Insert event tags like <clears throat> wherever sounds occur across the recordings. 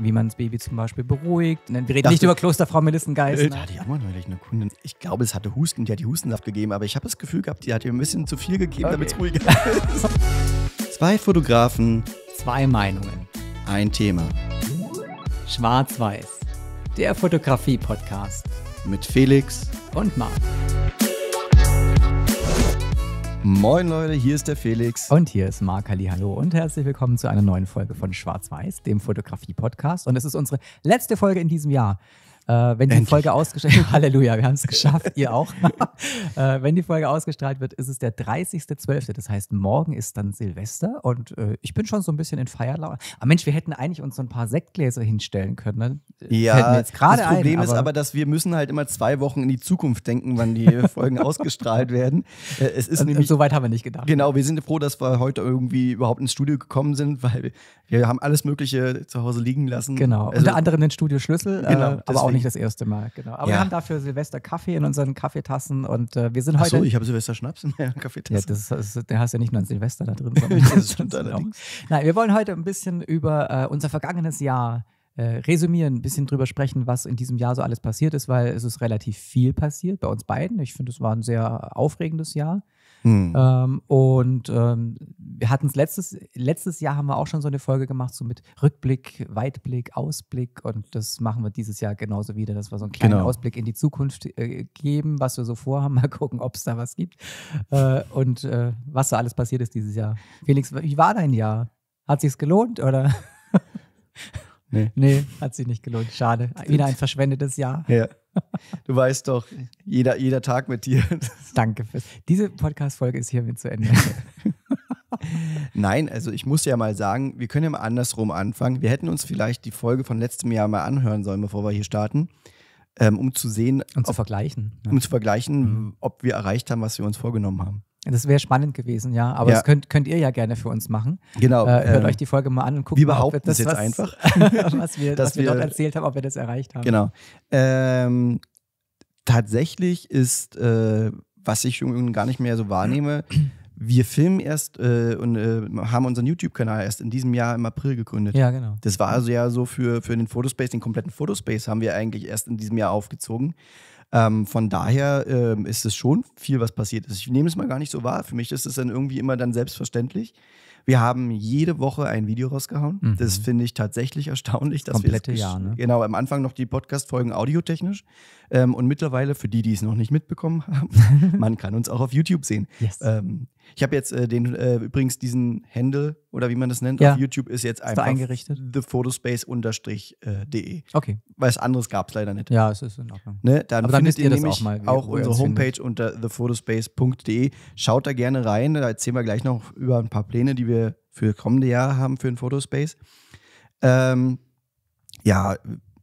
wie man das Baby zum Beispiel beruhigt. Ne, wir reden Dachte, nicht über Klosterfrau Melissengeist. Äh, da hatte ich auch mal neulich eine Kundin. Ich glaube, es hatte Husten, die hat die Hustensaft gegeben, aber ich habe das Gefühl gehabt, die hat ihr ein bisschen zu viel gegeben, okay. damit es ruhiger ist. <laughs> Zwei Fotografen. Zwei Meinungen. Ein Thema. Schwarz-Weiß. Der Fotografie-Podcast. Mit Felix und Marc. Moin Leute, hier ist der Felix. Und hier ist Marc Ali. hallo und herzlich willkommen zu einer neuen Folge von Schwarz-Weiß, dem Fotografie-Podcast. Und es ist unsere letzte Folge in diesem Jahr. Äh, wenn die Folge ausgestrahlt <laughs> Halleluja, wir haben es geschafft, ihr auch. <laughs> äh, wenn die Folge ausgestrahlt wird, ist es der 30.12. Das heißt, morgen ist dann Silvester und äh, ich bin schon so ein bisschen in Feierlaune. Aber ah, Mensch, wir hätten eigentlich uns so ein paar Sektgläser hinstellen können. Ne? Äh, ja, das Problem ein, ist aber, dass wir müssen halt immer zwei Wochen in die Zukunft denken, wann die <laughs> Folgen ausgestrahlt werden. Äh, es ist und, äh, nämlich, so weit haben wir nicht gedacht. Genau, wir sind froh, dass wir heute irgendwie überhaupt ins Studio gekommen sind, weil wir haben alles Mögliche zu Hause liegen lassen. Genau, also, unter anderem den Studioschlüssel, genau, aber auch nicht nicht das erste Mal, genau. Aber ja. wir haben dafür Silvester Kaffee in unseren Kaffeetassen und äh, wir sind heute. Achso, ich habe Silvester Schnaps in meiner Kaffeetasse. Ja, das ist, der hast ja nicht nur ein Silvester da drin, <laughs> sondern das stimmt allerdings. Nein, wir wollen heute ein bisschen über äh, unser vergangenes Jahr äh, resümieren, ein bisschen drüber sprechen, was in diesem Jahr so alles passiert ist, weil es ist relativ viel passiert bei uns beiden. Ich finde, es war ein sehr aufregendes Jahr. Mhm. Ähm, und ähm, wir hatten es letztes, letztes Jahr haben wir auch schon so eine Folge gemacht, so mit Rückblick, Weitblick, Ausblick. Und das machen wir dieses Jahr genauso wieder, dass wir so einen kleinen genau. Ausblick in die Zukunft äh, geben, was wir so vorhaben. <laughs> Mal gucken, ob es da was gibt. Äh, und äh, was so alles passiert ist dieses Jahr. Felix, wie war dein Jahr? Hat sich es gelohnt oder? <laughs> Nee. nee, hat sich nicht gelohnt. Schade. Wieder ein verschwendetes Jahr. Ja. <laughs> Du weißt doch, jeder, jeder Tag mit dir. Danke fürs. Diese Podcast-Folge ist hiermit zu Ende. <laughs> Nein, also ich muss ja mal sagen, wir können ja mal andersrum anfangen. Wir hätten uns vielleicht die Folge von letztem Jahr mal anhören sollen, bevor wir hier starten, ähm, um zu sehen. Und zu ob, vergleichen. Ne? Um zu vergleichen, mhm. ob wir erreicht haben, was wir uns vorgenommen haben. Das wäre spannend gewesen, ja. Aber ja. das könnt, könnt ihr ja gerne für uns machen. Genau. Äh, hört äh, euch die Folge mal an und guckt, mal, ob wir das jetzt was, einfach, <laughs> was, wir, was wir, wir, dort erzählt haben, ob wir das erreicht haben. Genau. Ähm, tatsächlich ist, äh, was ich gar nicht mehr so wahrnehme, wir filmen erst äh, und äh, haben unseren YouTube-Kanal erst in diesem Jahr im April gegründet. Ja, genau. Das war also ja so für, für den Fotospace, den kompletten Fotospace haben wir eigentlich erst in diesem Jahr aufgezogen. Ähm, von daher ähm, ist es schon viel, was passiert ist. Ich nehme es mal gar nicht so wahr. Für mich ist es dann irgendwie immer dann selbstverständlich. Wir haben jede Woche ein Video rausgehauen. Mhm. Das finde ich tatsächlich erstaunlich, das dass komplette wir das Jahr, ne? genau am Anfang noch die Podcast-Folgen audiotechnisch ähm, und mittlerweile für die, die es noch nicht mitbekommen haben, <laughs> man kann uns auch auf YouTube sehen. Yes. Ähm, ich habe jetzt äh, den äh, übrigens diesen Handle oder wie man das nennt ja. auf YouTube ist jetzt einfach eingerichtet. thephotospacede äh, Okay. Weil es anderes gab es leider nicht. Ja, es ist in Ordnung. Ne? Dann Aber dann findet ihr, das auch mal. Auch unsere Homepage findet. unter thephotospacede. Schaut da gerne rein. Da erzählen wir gleich noch über ein paar Pläne, die wir für kommende Jahre haben für den Photospace. Ähm, ja,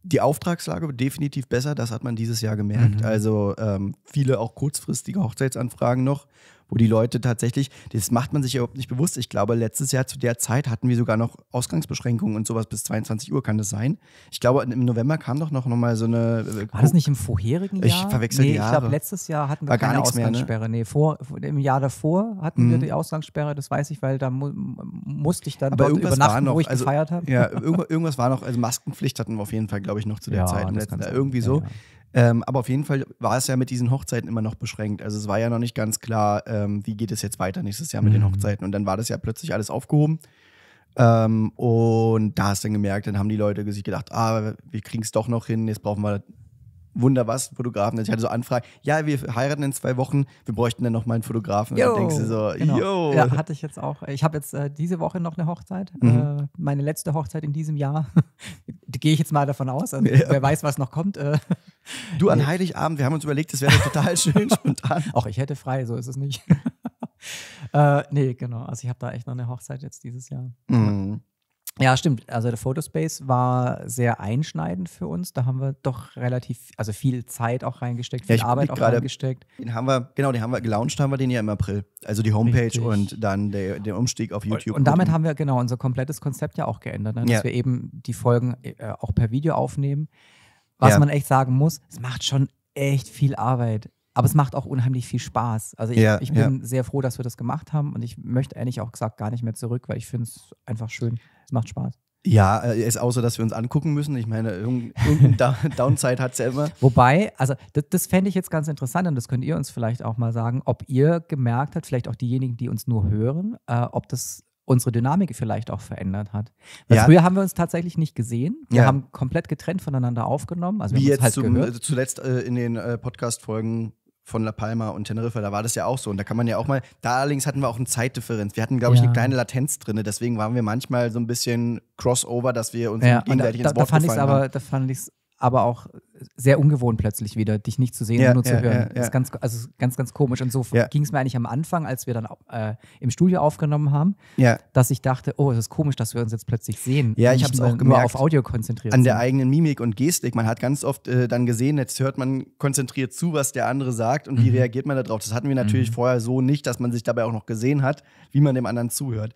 die Auftragslage definitiv besser, das hat man dieses Jahr gemerkt. Mhm. Also ähm, viele auch kurzfristige Hochzeitsanfragen noch, wo die Leute tatsächlich, das macht man sich überhaupt nicht bewusst. Ich glaube, letztes Jahr zu der Zeit hatten wir sogar noch Ausgangsbeschränkungen und sowas bis 22 Uhr, kann das sein? Ich glaube, im November kam doch noch, mal so eine. Äh, war das nicht im vorherigen Jahr? Ich verwechsel nee, die Jahre. Ich glaube, letztes Jahr hatten wir gar keine Ausgangssperre. Mehr, ne? Nee, vor, im Jahr davor hatten mhm. wir die Ausgangssperre, das weiß ich, weil da mu musste ich dann Aber dort übernachten, noch, wo ich also, gefeiert habe. Ja, <laughs> irgendwas war noch, also Maskenpflicht hatten wir auf jeden Fall, glaube ich, noch zu der ja, Zeit. Letzten, irgendwie so. Ja, ja. Ähm, aber auf jeden Fall war es ja mit diesen Hochzeiten immer noch beschränkt. Also es war ja noch nicht ganz klar, ähm, wie geht es jetzt weiter nächstes Jahr mit mhm. den Hochzeiten. Und dann war das ja plötzlich alles aufgehoben. Ähm, und da hast du dann gemerkt, dann haben die Leute sich gedacht, ah, wir kriegen es doch noch hin, jetzt brauchen wir Wunder was, Fotografen. Also ich hatte so Anfragen, ja, wir heiraten in zwei Wochen, wir bräuchten dann nochmal einen Fotografen. Yo, und dann denkst du so, genau. yo. Ja, hatte ich jetzt auch. Ich habe jetzt äh, diese Woche noch eine Hochzeit, mhm. äh, meine letzte Hochzeit in diesem Jahr. <laughs> Gehe ich jetzt mal davon aus. Also, ja. Wer weiß, was noch kommt. Äh, Du an Heiligabend, wir haben uns überlegt, das wäre total <laughs> schön spontan. Auch ich hätte frei, so ist es nicht. <laughs> äh, nee, genau. Also ich habe da echt noch eine Hochzeit jetzt dieses Jahr. Mhm. Ja, stimmt. Also der Photospace war sehr einschneidend für uns. Da haben wir doch relativ, also viel Zeit auch reingesteckt, viel ja, Arbeit auch reingesteckt. Den haben wir, genau, den haben wir gelauncht, haben wir den ja im April. Also die Homepage Richtig. und dann der, der Umstieg auf YouTube. Und, und damit haben wir genau unser komplettes Konzept ja auch geändert, ne? dass ja. wir eben die Folgen äh, auch per Video aufnehmen was ja. man echt sagen muss, es macht schon echt viel Arbeit. Aber es macht auch unheimlich viel Spaß. Also ich, ja, ich bin ja. sehr froh, dass wir das gemacht haben und ich möchte eigentlich auch gesagt gar nicht mehr zurück, weil ich finde es einfach schön. Es macht Spaß. Ja, äh, ist außer, dass wir uns angucken müssen. Ich meine, irgendeine <laughs> Downside hat es ja immer. Wobei, also das, das fände ich jetzt ganz interessant und das könnt ihr uns vielleicht auch mal sagen, ob ihr gemerkt habt, vielleicht auch diejenigen, die uns nur hören, äh, ob das unsere Dynamik vielleicht auch verändert hat. Weil ja. früher haben wir uns tatsächlich nicht gesehen. Wir ja. haben komplett getrennt voneinander aufgenommen. Also Wie halt jetzt halt zum, zuletzt äh, in den äh, Podcast-Folgen von La Palma und Teneriffa, da war das ja auch so. Und da kann man ja auch mal, da allerdings hatten wir auch eine Zeitdifferenz. Wir hatten, glaube ich, ja. eine kleine Latenz drin. Deswegen waren wir manchmal so ein bisschen crossover, dass wir uns gegenseitig da, ins da, Wort da fand gefallen aber, haben. Da fand ich es aber auch sehr ungewohnt plötzlich wieder, dich nicht zu sehen ja, und nur ja, zu hören. Ja, ist ganz, also ganz, ganz komisch. Und so ging es mir eigentlich am Anfang, als wir dann äh, im Studio aufgenommen haben, dass ich dachte, oh, es ist komisch, dass wir uns jetzt plötzlich sehen. Ja, ich habe es auch gemerkt, auf Audio konzentriert. An sind. der eigenen Mimik und Gestik. Man hat ganz oft äh, dann gesehen, jetzt hört man konzentriert zu, was der andere sagt und mhm. wie reagiert man darauf. Das hatten wir natürlich mhm. vorher so nicht, dass man sich dabei auch noch gesehen hat, wie man dem anderen zuhört.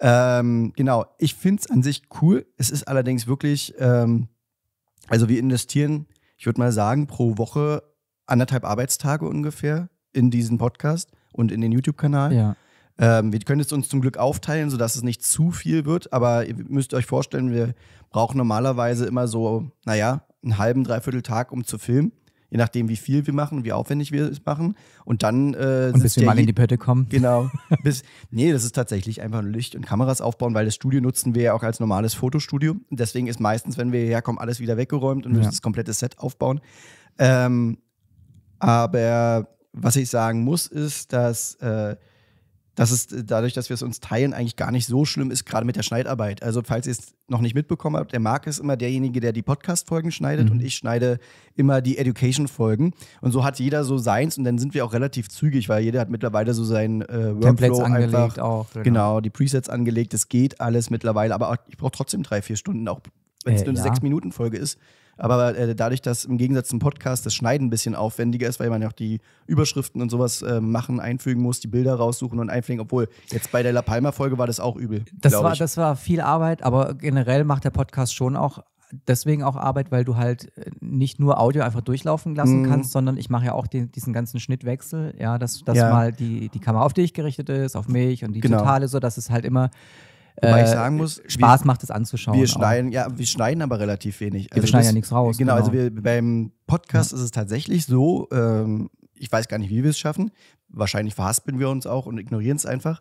Ähm, genau, ich finde es an sich cool. Es ist allerdings wirklich ähm, also wir investieren, ich würde mal sagen, pro Woche anderthalb Arbeitstage ungefähr in diesen Podcast und in den YouTube-Kanal. Ja. Ähm, wir können es uns zum Glück aufteilen, sodass es nicht zu viel wird, aber ihr müsst euch vorstellen, wir brauchen normalerweise immer so, naja, einen halben, dreiviertel Tag, um zu filmen je nachdem, wie viel wir machen, wie aufwendig wir es machen. Und dann. Äh, und bis wir mal in die Pötte kommen. Genau. <laughs> bis, nee, das ist tatsächlich einfach nur Licht und Kameras aufbauen, weil das Studio nutzen wir ja auch als normales Fotostudio. Deswegen ist meistens, wenn wir hierher kommen, alles wieder weggeräumt und ja. müssen das komplette Set aufbauen. Ähm, aber was ich sagen muss, ist, dass. Äh, dass es äh, dadurch, dass wir es uns teilen, eigentlich gar nicht so schlimm ist, gerade mit der Schneidarbeit. Also, falls ihr es noch nicht mitbekommen habt, der Marc ist immer derjenige, der die Podcast-Folgen schneidet mhm. und ich schneide immer die Education-Folgen. Und so hat jeder so seins und dann sind wir auch relativ zügig, weil jeder hat mittlerweile so seinen äh, Workflow Templates angelegt einfach. auch. Genau. genau. die Presets angelegt, das geht alles mittlerweile, aber ich brauche trotzdem drei, vier Stunden, auch wenn es äh, nur eine ja. Sechs-Minuten-Folge ist. Aber äh, dadurch, dass im Gegensatz zum Podcast das Schneiden ein bisschen aufwendiger ist, weil man ja auch die Überschriften und sowas äh, machen, einfügen muss, die Bilder raussuchen und einpflegen, obwohl jetzt bei der La Palma-Folge war das auch übel. Das war, ich. das war viel Arbeit, aber generell macht der Podcast schon auch deswegen auch Arbeit, weil du halt äh, nicht nur Audio einfach durchlaufen lassen mm. kannst, sondern ich mache ja auch den, diesen ganzen Schnittwechsel, ja, dass, dass ja. mal die, die Kamera auf dich gerichtet ist, auf mich und die genau. Totale, so dass es halt immer Wobei ich äh, sagen muss, Spaß wir, macht es anzuschauen. Wir schneiden, ja, wir schneiden aber relativ wenig. Also wir schneiden das, ja nichts raus. Genau, also genau. also wir, beim Podcast ja. ist es tatsächlich so, ähm, ich weiß gar nicht, wie wir es schaffen. Wahrscheinlich verhaspeln wir uns auch und ignorieren es einfach.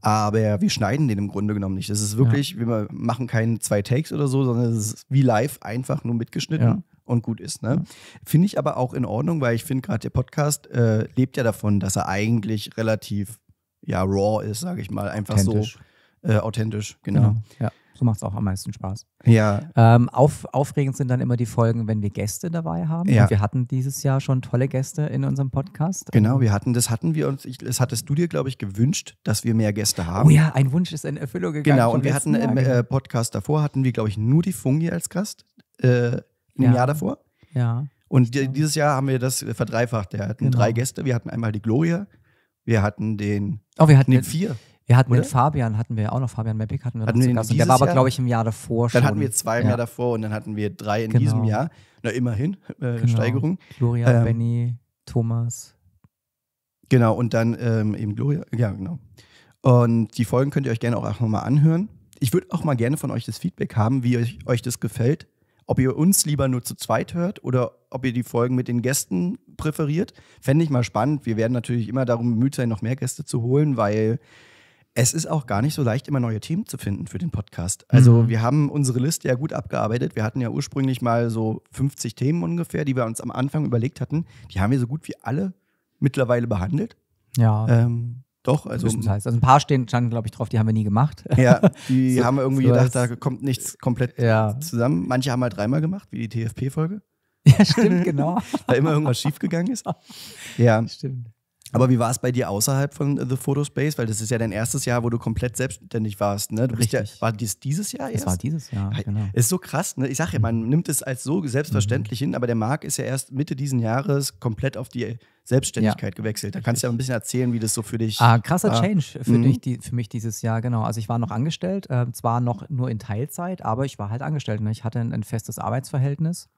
Aber wir schneiden den im Grunde genommen nicht. Es ist wirklich, ja. wir machen keinen zwei Takes oder so, sondern es ist wie live einfach nur mitgeschnitten. Ja und gut ist. Ne? Finde ich aber auch in Ordnung, weil ich finde, gerade der Podcast äh, lebt ja davon, dass er eigentlich relativ ja, raw ist, sage ich mal. Einfach so äh, authentisch, genau. genau. Ja, so macht es auch am meisten Spaß. Ja. Ähm, auf, aufregend sind dann immer die Folgen, wenn wir Gäste dabei haben. Ja. Und wir hatten dieses Jahr schon tolle Gäste in unserem Podcast. Genau, wir hatten, das hatten wir uns, ich, das hattest du dir, glaube ich, gewünscht, dass wir mehr Gäste haben. Oh ja, ein Wunsch ist in Erfüllung gegangen. Genau, und wir hatten Jahr im äh, Podcast davor, hatten wir, glaube ich, nur die Fungi als Gast. Äh, Im ja. Jahr davor. Ja. Und die, dieses Jahr haben wir das verdreifacht. Wir hatten genau. drei Gäste. Wir hatten einmal die Gloria, wir hatten den. Oh, wir hatten den vier. Wir hatten Oder? den Fabian, hatten wir auch noch, Fabian Meppig hatten wir hatten noch zu Gast. Und der war aber, glaube ich, im Jahr davor schon. Dann hatten wir zwei im ja. Jahr davor und dann hatten wir drei in genau. diesem Jahr. Na, immerhin, äh, genau. Steigerung. Gloria, ähm, Benny, Thomas. Genau, und dann ähm, eben Gloria, ja, genau. Und die Folgen könnt ihr euch gerne auch nochmal anhören. Ich würde auch mal gerne von euch das Feedback haben, wie euch, euch das gefällt. Ob ihr uns lieber nur zu zweit hört oder ob ihr die Folgen mit den Gästen präferiert. Fände ich mal spannend. Wir werden natürlich immer darum bemüht sein, noch mehr Gäste zu holen, weil es ist auch gar nicht so leicht, immer neue Themen zu finden für den Podcast. Also mhm. wir haben unsere Liste ja gut abgearbeitet. Wir hatten ja ursprünglich mal so 50 Themen ungefähr, die wir uns am Anfang überlegt hatten. Die haben wir so gut wie alle mittlerweile behandelt. Ja. Ähm, doch, also. Also ein paar stehen, standen, glaube ich, drauf, die haben wir nie gemacht. Ja, die <laughs> so, haben irgendwie so gedacht, da kommt nichts komplett ja. zusammen. Manche haben halt dreimal gemacht, wie die TFP-Folge. Ja, stimmt, genau. <laughs> Weil immer irgendwas schiefgegangen ist. <laughs> Ja. Stimmt. Aber wie war es bei dir außerhalb von The Photo Space? Weil das ist ja dein erstes Jahr, wo du komplett selbstständig warst. Ne? Du Richtig. bist ja, war dies dieses Jahr erst? Das war dieses Jahr, genau. Ist so krass. Ne? Ich sage ja, man nimmt es als so selbstverständlich mhm. hin, aber der Marc ist ja erst Mitte diesen Jahres komplett auf die Selbstständigkeit ja. gewechselt. Da kannst du ja ein bisschen erzählen, wie das so für dich ah, krasser war. Change für, mhm. dich, die, für mich dieses Jahr, genau. Also ich war noch angestellt, äh, zwar noch nur in Teilzeit, aber ich war halt angestellt. Ne? Ich hatte ein, ein festes Arbeitsverhältnis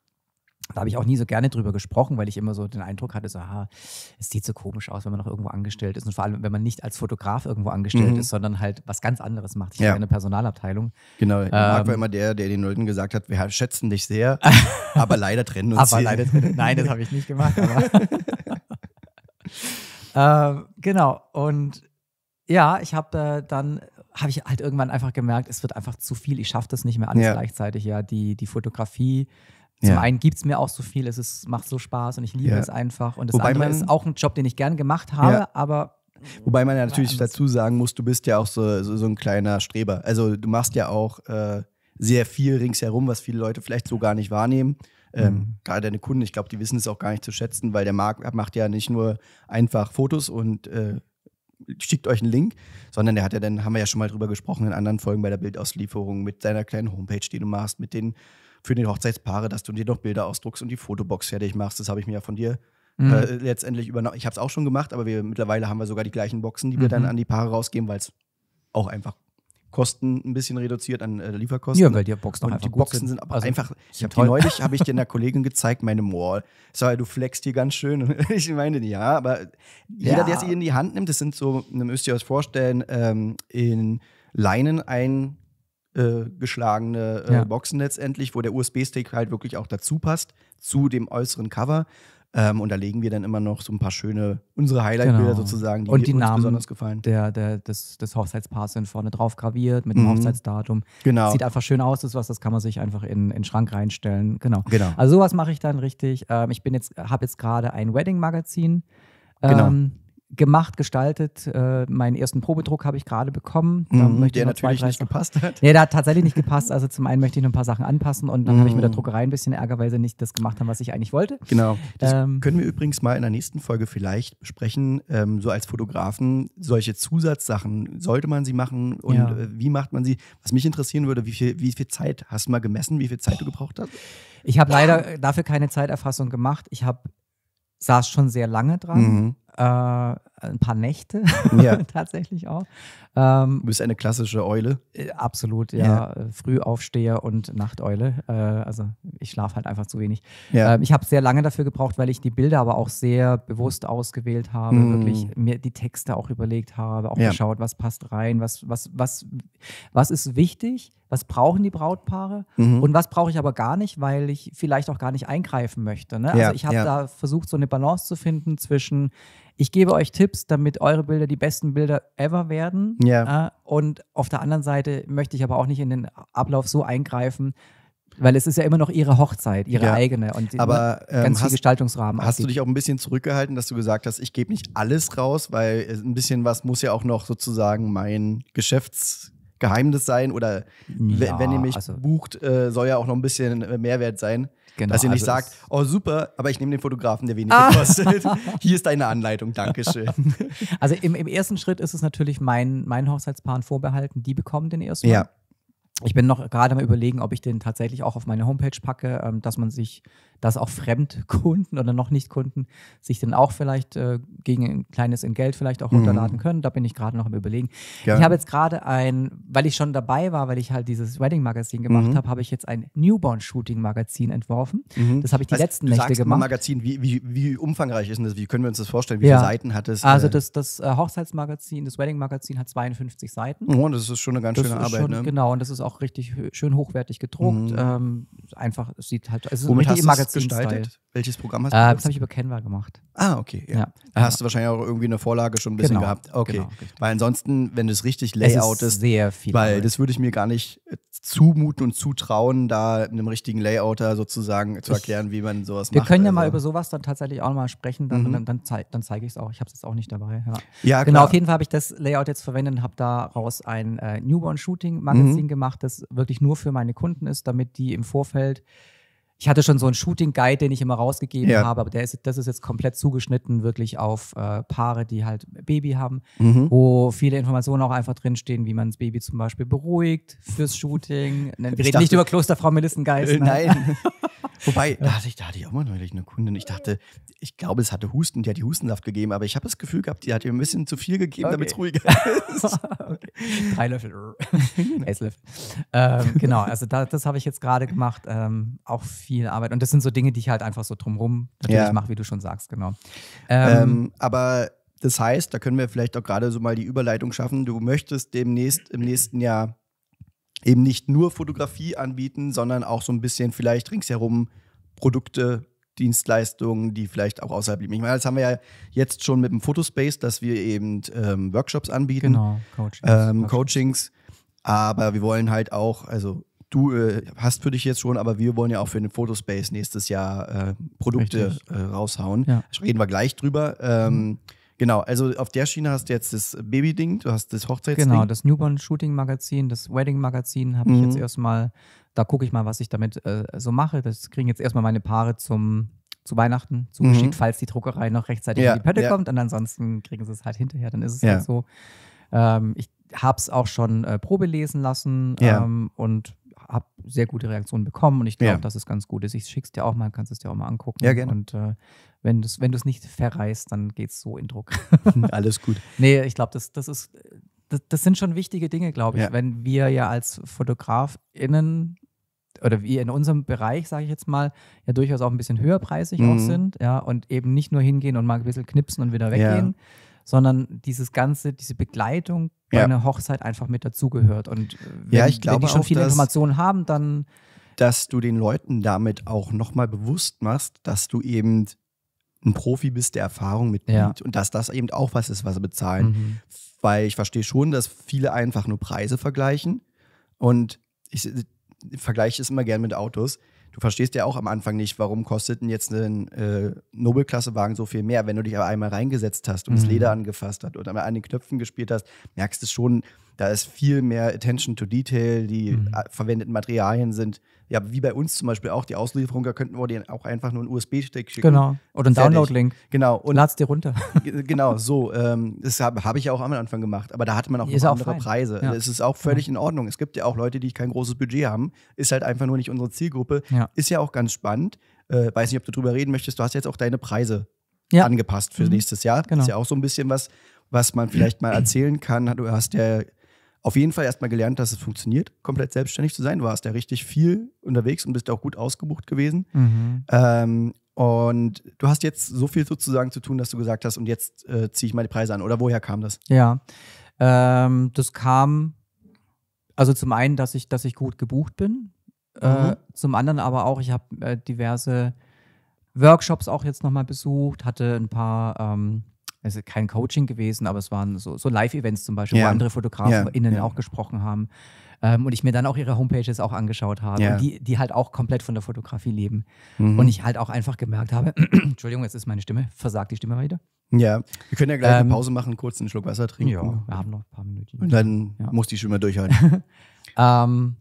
da habe ich auch nie so gerne drüber gesprochen, weil ich immer so den Eindruck hatte, so, aha, es sieht so komisch aus, wenn man noch irgendwo angestellt ist. Und vor allem, wenn man nicht als Fotograf irgendwo angestellt mhm. ist, sondern halt was ganz anderes macht. Ich ja. habe eine Personalabteilung. Genau, ähm, Marc war ähm, immer der, der den Leuten gesagt hat, wir schätzen dich sehr, <laughs> aber leider trennen uns. Aber hier. leider Nein, das habe ich nicht gemacht. <laughs> ähm, genau, und ja, ich habe äh, dann habe ich halt irgendwann einfach gemerkt, es wird einfach zu viel. Ich schaffe das nicht mehr alles ja. gleichzeitig. Ja, die, die Fotografie zum ja. einen gibt es mir auch so viel, es ist, macht so Spaß und ich liebe ja. es einfach. Und das Wobei andere man, ist auch ein Job, den ich gern gemacht habe, ja. aber. Wobei man ja natürlich dazu sagen muss, du bist ja auch so, so, so, ein kleiner Streber. Also du machst ja auch äh, sehr viel ringsherum, was viele Leute vielleicht so gar nicht wahrnehmen. Ähm, mhm. Gerade deine Kunden, ich glaube, die wissen es auch gar nicht zu schätzen, weil der Markt macht ja nicht nur einfach Fotos und äh, schickt euch einen Link, sondern der hat ja dann, haben wir ja schon mal drüber gesprochen in anderen Folgen bei der Bildauslieferung, mit seiner kleinen Homepage, die du machst, mit den für die Hochzeitspaare, dass du dir noch Bilder ausdruckst und die Fotobox fertig machst. Das habe ich mir ja von dir mhm. äh, letztendlich übernommen. Ich habe es auch schon gemacht, aber wir mittlerweile haben wir sogar die gleichen Boxen, die wir dann mhm. an die Paare rausgeben, weil es auch einfach Kosten ein bisschen reduziert an äh, Lieferkosten. Ja, weil die Boxen auch und einfach die Boxen sind, sind aber also einfach. Ich habe neulich habe ich dir <laughs> einer Kollegin gezeigt meine Wall. Sorry, du flexst hier ganz schön. <laughs> ich meine, ja, aber ja. jeder, der sie in die Hand nimmt, das sind so, müsst ihr euch vorstellen, ähm, in Leinen ein äh, geschlagene äh, ja. Boxen letztendlich, wo der USB-Stick halt wirklich auch dazu passt, zu dem äußeren Cover. Ähm, und da legen wir dann immer noch so ein paar schöne, unsere Highlight-Bilder genau. sozusagen, die, und die uns Namen besonders gefallen. Der, der, des, des Hochzeitspaars sind vorne drauf graviert mit dem mhm. Hochzeitsdatum. Genau. Sieht einfach schön aus, ist was, das kann man sich einfach in, in den Schrank reinstellen. Genau. genau. Also sowas mache ich dann richtig. Ähm, ich jetzt, habe jetzt gerade ein Wedding-Magazin. Genau. Ähm, genau gemacht, gestaltet. Äh, meinen ersten Probedruck habe ich gerade bekommen. Mhm, der natürlich zwei, nicht gepasst hat. Nee, der hat tatsächlich nicht gepasst. Also zum einen möchte ich noch ein paar Sachen anpassen und dann mhm. habe ich mit der mhm. Druckerei ein bisschen ärgerweise nicht das gemacht haben, was ich eigentlich wollte. Genau. Das ähm, können wir übrigens mal in der nächsten Folge vielleicht besprechen. Ähm, so als Fotografen, solche Zusatzsachen, sollte man sie machen und ja. Äh, wie macht man sie? Was mich interessieren würde, wie viel, wie viel Zeit hast du mal gemessen, wie viel Zeit du gebraucht hast? Ich habe leider dafür keine Zeiterfassung gemacht. Ich habe saß schon sehr lange dran. Mhm. Äh, ein paar Nächte <laughs> ja. <laughs> tatsächlich auch. Ähm, du bist eine klassische Eule. Äh, absolut, ja. ja. Äh, Frühaufsteher und Nachteule. Äh, also ich schlafe halt einfach zu wenig. Ja. Ähm, ich habe sehr lange dafür gebraucht, weil ich die Bilder aber auch sehr bewusst ausgewählt habe, mm. wirklich mir die Texte auch überlegt habe, auch ja. geschaut, was passt rein, was, was, was, was ist wichtig, was brauchen die Brautpaare mhm. und was brauche ich aber gar nicht, weil ich vielleicht auch gar nicht eingreifen möchte. Ne? Also ich habe da versucht, so eine Balance zu finden zwischen ich gebe euch Tipps, damit eure Bilder die besten Bilder ever werden. Ja. Äh, und auf der anderen Seite möchte ich aber auch nicht in den Ablauf so eingreifen, weil es ist ja immer noch ihre Hochzeit, ihre ja. eigene und aber, ne, ähm, ganz viel hast, Gestaltungsrahmen. Hast aussieht. du dich auch ein bisschen zurückgehalten, dass du gesagt hast, ich gebe nicht alles raus, weil ein bisschen was muss ja auch noch sozusagen mein Geschäftsgeheimnis sein oder ja, wenn ihr mich also bucht, äh, soll ja auch noch ein bisschen äh, Mehrwert sein. Genau, dass ihr nicht also sagt, oh super, aber ich nehme den Fotografen, der weniger ah. kostet. <laughs> Hier ist deine Anleitung, Dankeschön. Also im, im ersten Schritt ist es natürlich mein, meinen Hochzeitspaaren vorbehalten, die bekommen den ersten. Ja. Ich bin noch gerade am überlegen, ob ich den tatsächlich auch auf meine Homepage packe, ähm, dass man sich, dass auch Fremdkunden oder noch nicht Kunden sich dann auch vielleicht äh, gegen ein kleines Entgelt vielleicht auch mhm. runterladen können. Da bin ich gerade noch am überlegen. Ja. Ich habe jetzt gerade ein, weil ich schon dabei war, weil ich halt dieses Wedding-Magazin gemacht mhm. habe, habe ich jetzt ein Newborn-Shooting-Magazin entworfen. Mhm. Das habe ich die also, letzten du Nächte gemacht. Magazin, wie, wie, wie umfangreich ist denn das? Wie können wir uns das vorstellen? Wie ja. viele Seiten hat es? Also äh, das, das äh, Hochzeitsmagazin, das Wedding-Magazin hat 52 Seiten. Oh, das ist schon eine ganz das schöne Arbeit. Schon, ne? Genau, und das ist auch auch richtig schön hochwertig gedruckt. Mhm. Ähm, einfach, es sieht halt, es ist Womit hast du es gestaltet? Welches Programm hast äh, du? Äh, das habe ich über Canva gemacht. Ah, okay. Ja. ja da hast du wahrscheinlich auch irgendwie eine Vorlage schon ein bisschen genau, gehabt. Okay. Genau, weil ansonsten, wenn es richtig Layout es ist, ist sehr viel weil Arbeit. das würde ich mir gar nicht äh, zumuten und zutrauen, da einem richtigen Layouter sozusagen zu erklären, wie man sowas wir macht. Wir können ja also. mal über sowas dann tatsächlich auch mal sprechen, dann, mhm. dann, dann, zei dann zeige ich es auch. Ich habe es jetzt auch nicht dabei. Ja, ja genau. Auf jeden Fall habe ich das Layout jetzt verwendet und habe daraus ein äh, Newborn Shooting Magazin mhm. gemacht, das wirklich nur für meine Kunden ist, damit die im Vorfeld ich hatte schon so einen Shooting Guide, den ich immer rausgegeben ja. habe, aber der ist, das ist jetzt komplett zugeschnitten wirklich auf äh, Paare, die halt Baby haben, mhm. wo viele Informationen auch einfach drinstehen, wie man das Baby zum Beispiel beruhigt fürs Shooting. <laughs> Wir ich reden dachte, nicht über Klosterfrau Melissengeist. Äh, nein. <laughs> Wobei, da hatte, ich, da hatte ich auch mal neulich eine Kundin. Ich dachte, ich glaube, es hatte Husten, die hat die Hustensaft gegeben, aber ich habe das Gefühl gehabt, die hat ihr ein bisschen zu viel gegeben, okay. damit es ruhiger <laughs> ist. okay. Drei Löffel. Esslöffel. ähm, genau, also da, das habe ich jetzt gerade gemacht. Ähm, auch viel Arbeit. Und das sind so Dinge, die ich halt einfach so drumrum natürlich ja. mache, wie du schon sagst, genau. Ähm, ähm, aber das heißt, da können wir vielleicht auch gerade so mal die Überleitung schaffen. Du möchtest demnächst im nächsten Jahr eben nicht nur Fotografie anbieten, sondern auch so ein bisschen vielleicht ringsherum Produkte, Dienstleistungen, die vielleicht auch außerhalb liegen. Ich meine, das haben wir ja jetzt schon mit dem Fotospace, dass wir eben ähm, Workshops anbieten. Genau, Coachings. Ähm, Coachings. Aber wir wollen halt auch, also du äh, hast für dich jetzt schon, aber wir wollen ja auch für den Fotospace nächstes Jahr äh, Produkte äh, raushauen. Ja. Reden wir gleich drüber. Ähm, mhm. Genau, also auf der Schiene hast du jetzt das Baby-Ding, du hast das Hochzeitsding. Genau, das Newborn-Shooting-Magazin, das Wedding-Magazin habe mhm. ich jetzt mhm. erstmal, da gucke ich mal, was ich damit äh, so mache. Das kriegen jetzt erstmal meine Paare zum zu Weihnachten zugeschickt, mhm. falls die Druckerei noch rechtzeitig ja, in die Pötte ja. kommt. Und ansonsten kriegen sie es halt hinterher, dann ist es ja. halt so. Ähm, ich habe es auch schon äh, Probe lesen lassen ja. ähm, und habe sehr gute Reaktionen bekommen und ich glaube, ja. dass es ganz gut ist. Ich schicke es dir auch mal, kannst es dir auch mal angucken. Ja, gerne. Und äh, wenn du es wenn nicht verreißt, dann geht es so in Druck. <laughs> Alles gut. Nee, ich glaube, das, das das, das, sind schon wichtige Dinge, glaube ich. Ja. Wenn wir ja als FotografInnen oder wir in unserem Bereich, sage ich jetzt mal, ja durchaus auch ein bisschen höherpreisig mhm. auch sind, ja, und eben nicht nur hingehen und mal ein bisschen knipsen und wieder weggehen. Ja sondern dieses Ganze, diese Begleitung bei ja. einer Hochzeit einfach mit dazugehört. Und äh, wenn, ja, ich glaube wenn die schon auch, viele Informationen haben, dann. Dass du den Leuten damit auch nochmal bewusst machst, dass du eben ein Profi bist, der Erfahrung mitnimmt ja. und dass das eben auch was ist, was sie bezahlen. Mhm. Weil ich verstehe schon, dass viele einfach nur Preise vergleichen und ich, ich äh, vergleiche es immer gern mit Autos. Du verstehst ja auch am Anfang nicht, warum kostet denn jetzt ein äh, Nobelklassewagen so viel mehr. Wenn du dich aber einmal reingesetzt hast und mhm. das Leder angefasst hast oder einmal an den Knöpfen gespielt hast, merkst du schon, da ist viel mehr Attention to Detail, die mhm. Äh, verwendeten Materialien sind, ja, wie bei uns zum Beispiel auch, die Auslieferung, da könnten wir dir auch einfach nur einen USB-Stick schicken. Genau. Oder einen Download-Link. Genau. Und Lad's dir runter. <laughs> genau, so. Ähm, das habe hab ich ja auch am Anfang gemacht, aber da hatte man auch noch andere auch Preise. Ja. Es ist auch völlig in Ordnung. Es gibt ja auch Leute, die kein großes Budget haben, ist halt einfach nur nicht unsere Zielgruppe. Ja. Ist ja auch ganz spannend. Äh, weiß nicht, ob du drüber reden möchtest, du hast jetzt auch deine Preise ja. angepasst für mhm. nächstes Jahr. Genau. Ist ja auch so ein bisschen was, was man vielleicht mal <clears throat> erzählen kann. Du hast ja auf jeden Fall erstmal gelernt, dass es funktioniert, komplett selbstständig zu sein. Du warst ja richtig viel unterwegs und bist auch gut ausgebucht gewesen. Mhm. Ähm, und du hast jetzt so viel sozusagen zu tun, dass du gesagt hast, und jetzt äh, ziehe ich meine Preise an. Oder woher kam das? Ja, ähm, das kam, also zum einen, dass ich, dass ich gut gebucht bin. Äh, mhm. Äh, zum anderen aber auch, ich habe äh, diverse Workshops auch jetzt nochmal besucht, hatte ein paar ähm, es ist kein Coaching gewesen, aber es waren so, so Live-Events zum Beispiel, yeah. wo andere FotografInnen yeah. auch gesprochen haben. Ähm, und ich mir dann auch ihre Homepages auch angeschaut habe, yeah. die, die halt auch komplett von der Fotografie leben. Mhm. Und ich halt auch einfach gemerkt habe, <clears throat> Entschuldigung, jetzt ist meine Stimme, versagt die Stimme mal wieder. Ja, wir können ja gleich ähm, eine Pause machen, kurz einen Schluck Wasser trinken. Ja, wir haben noch ein paar Minuten. Und dann ja. muss die Stimme durchhalten. <laughs> ähm,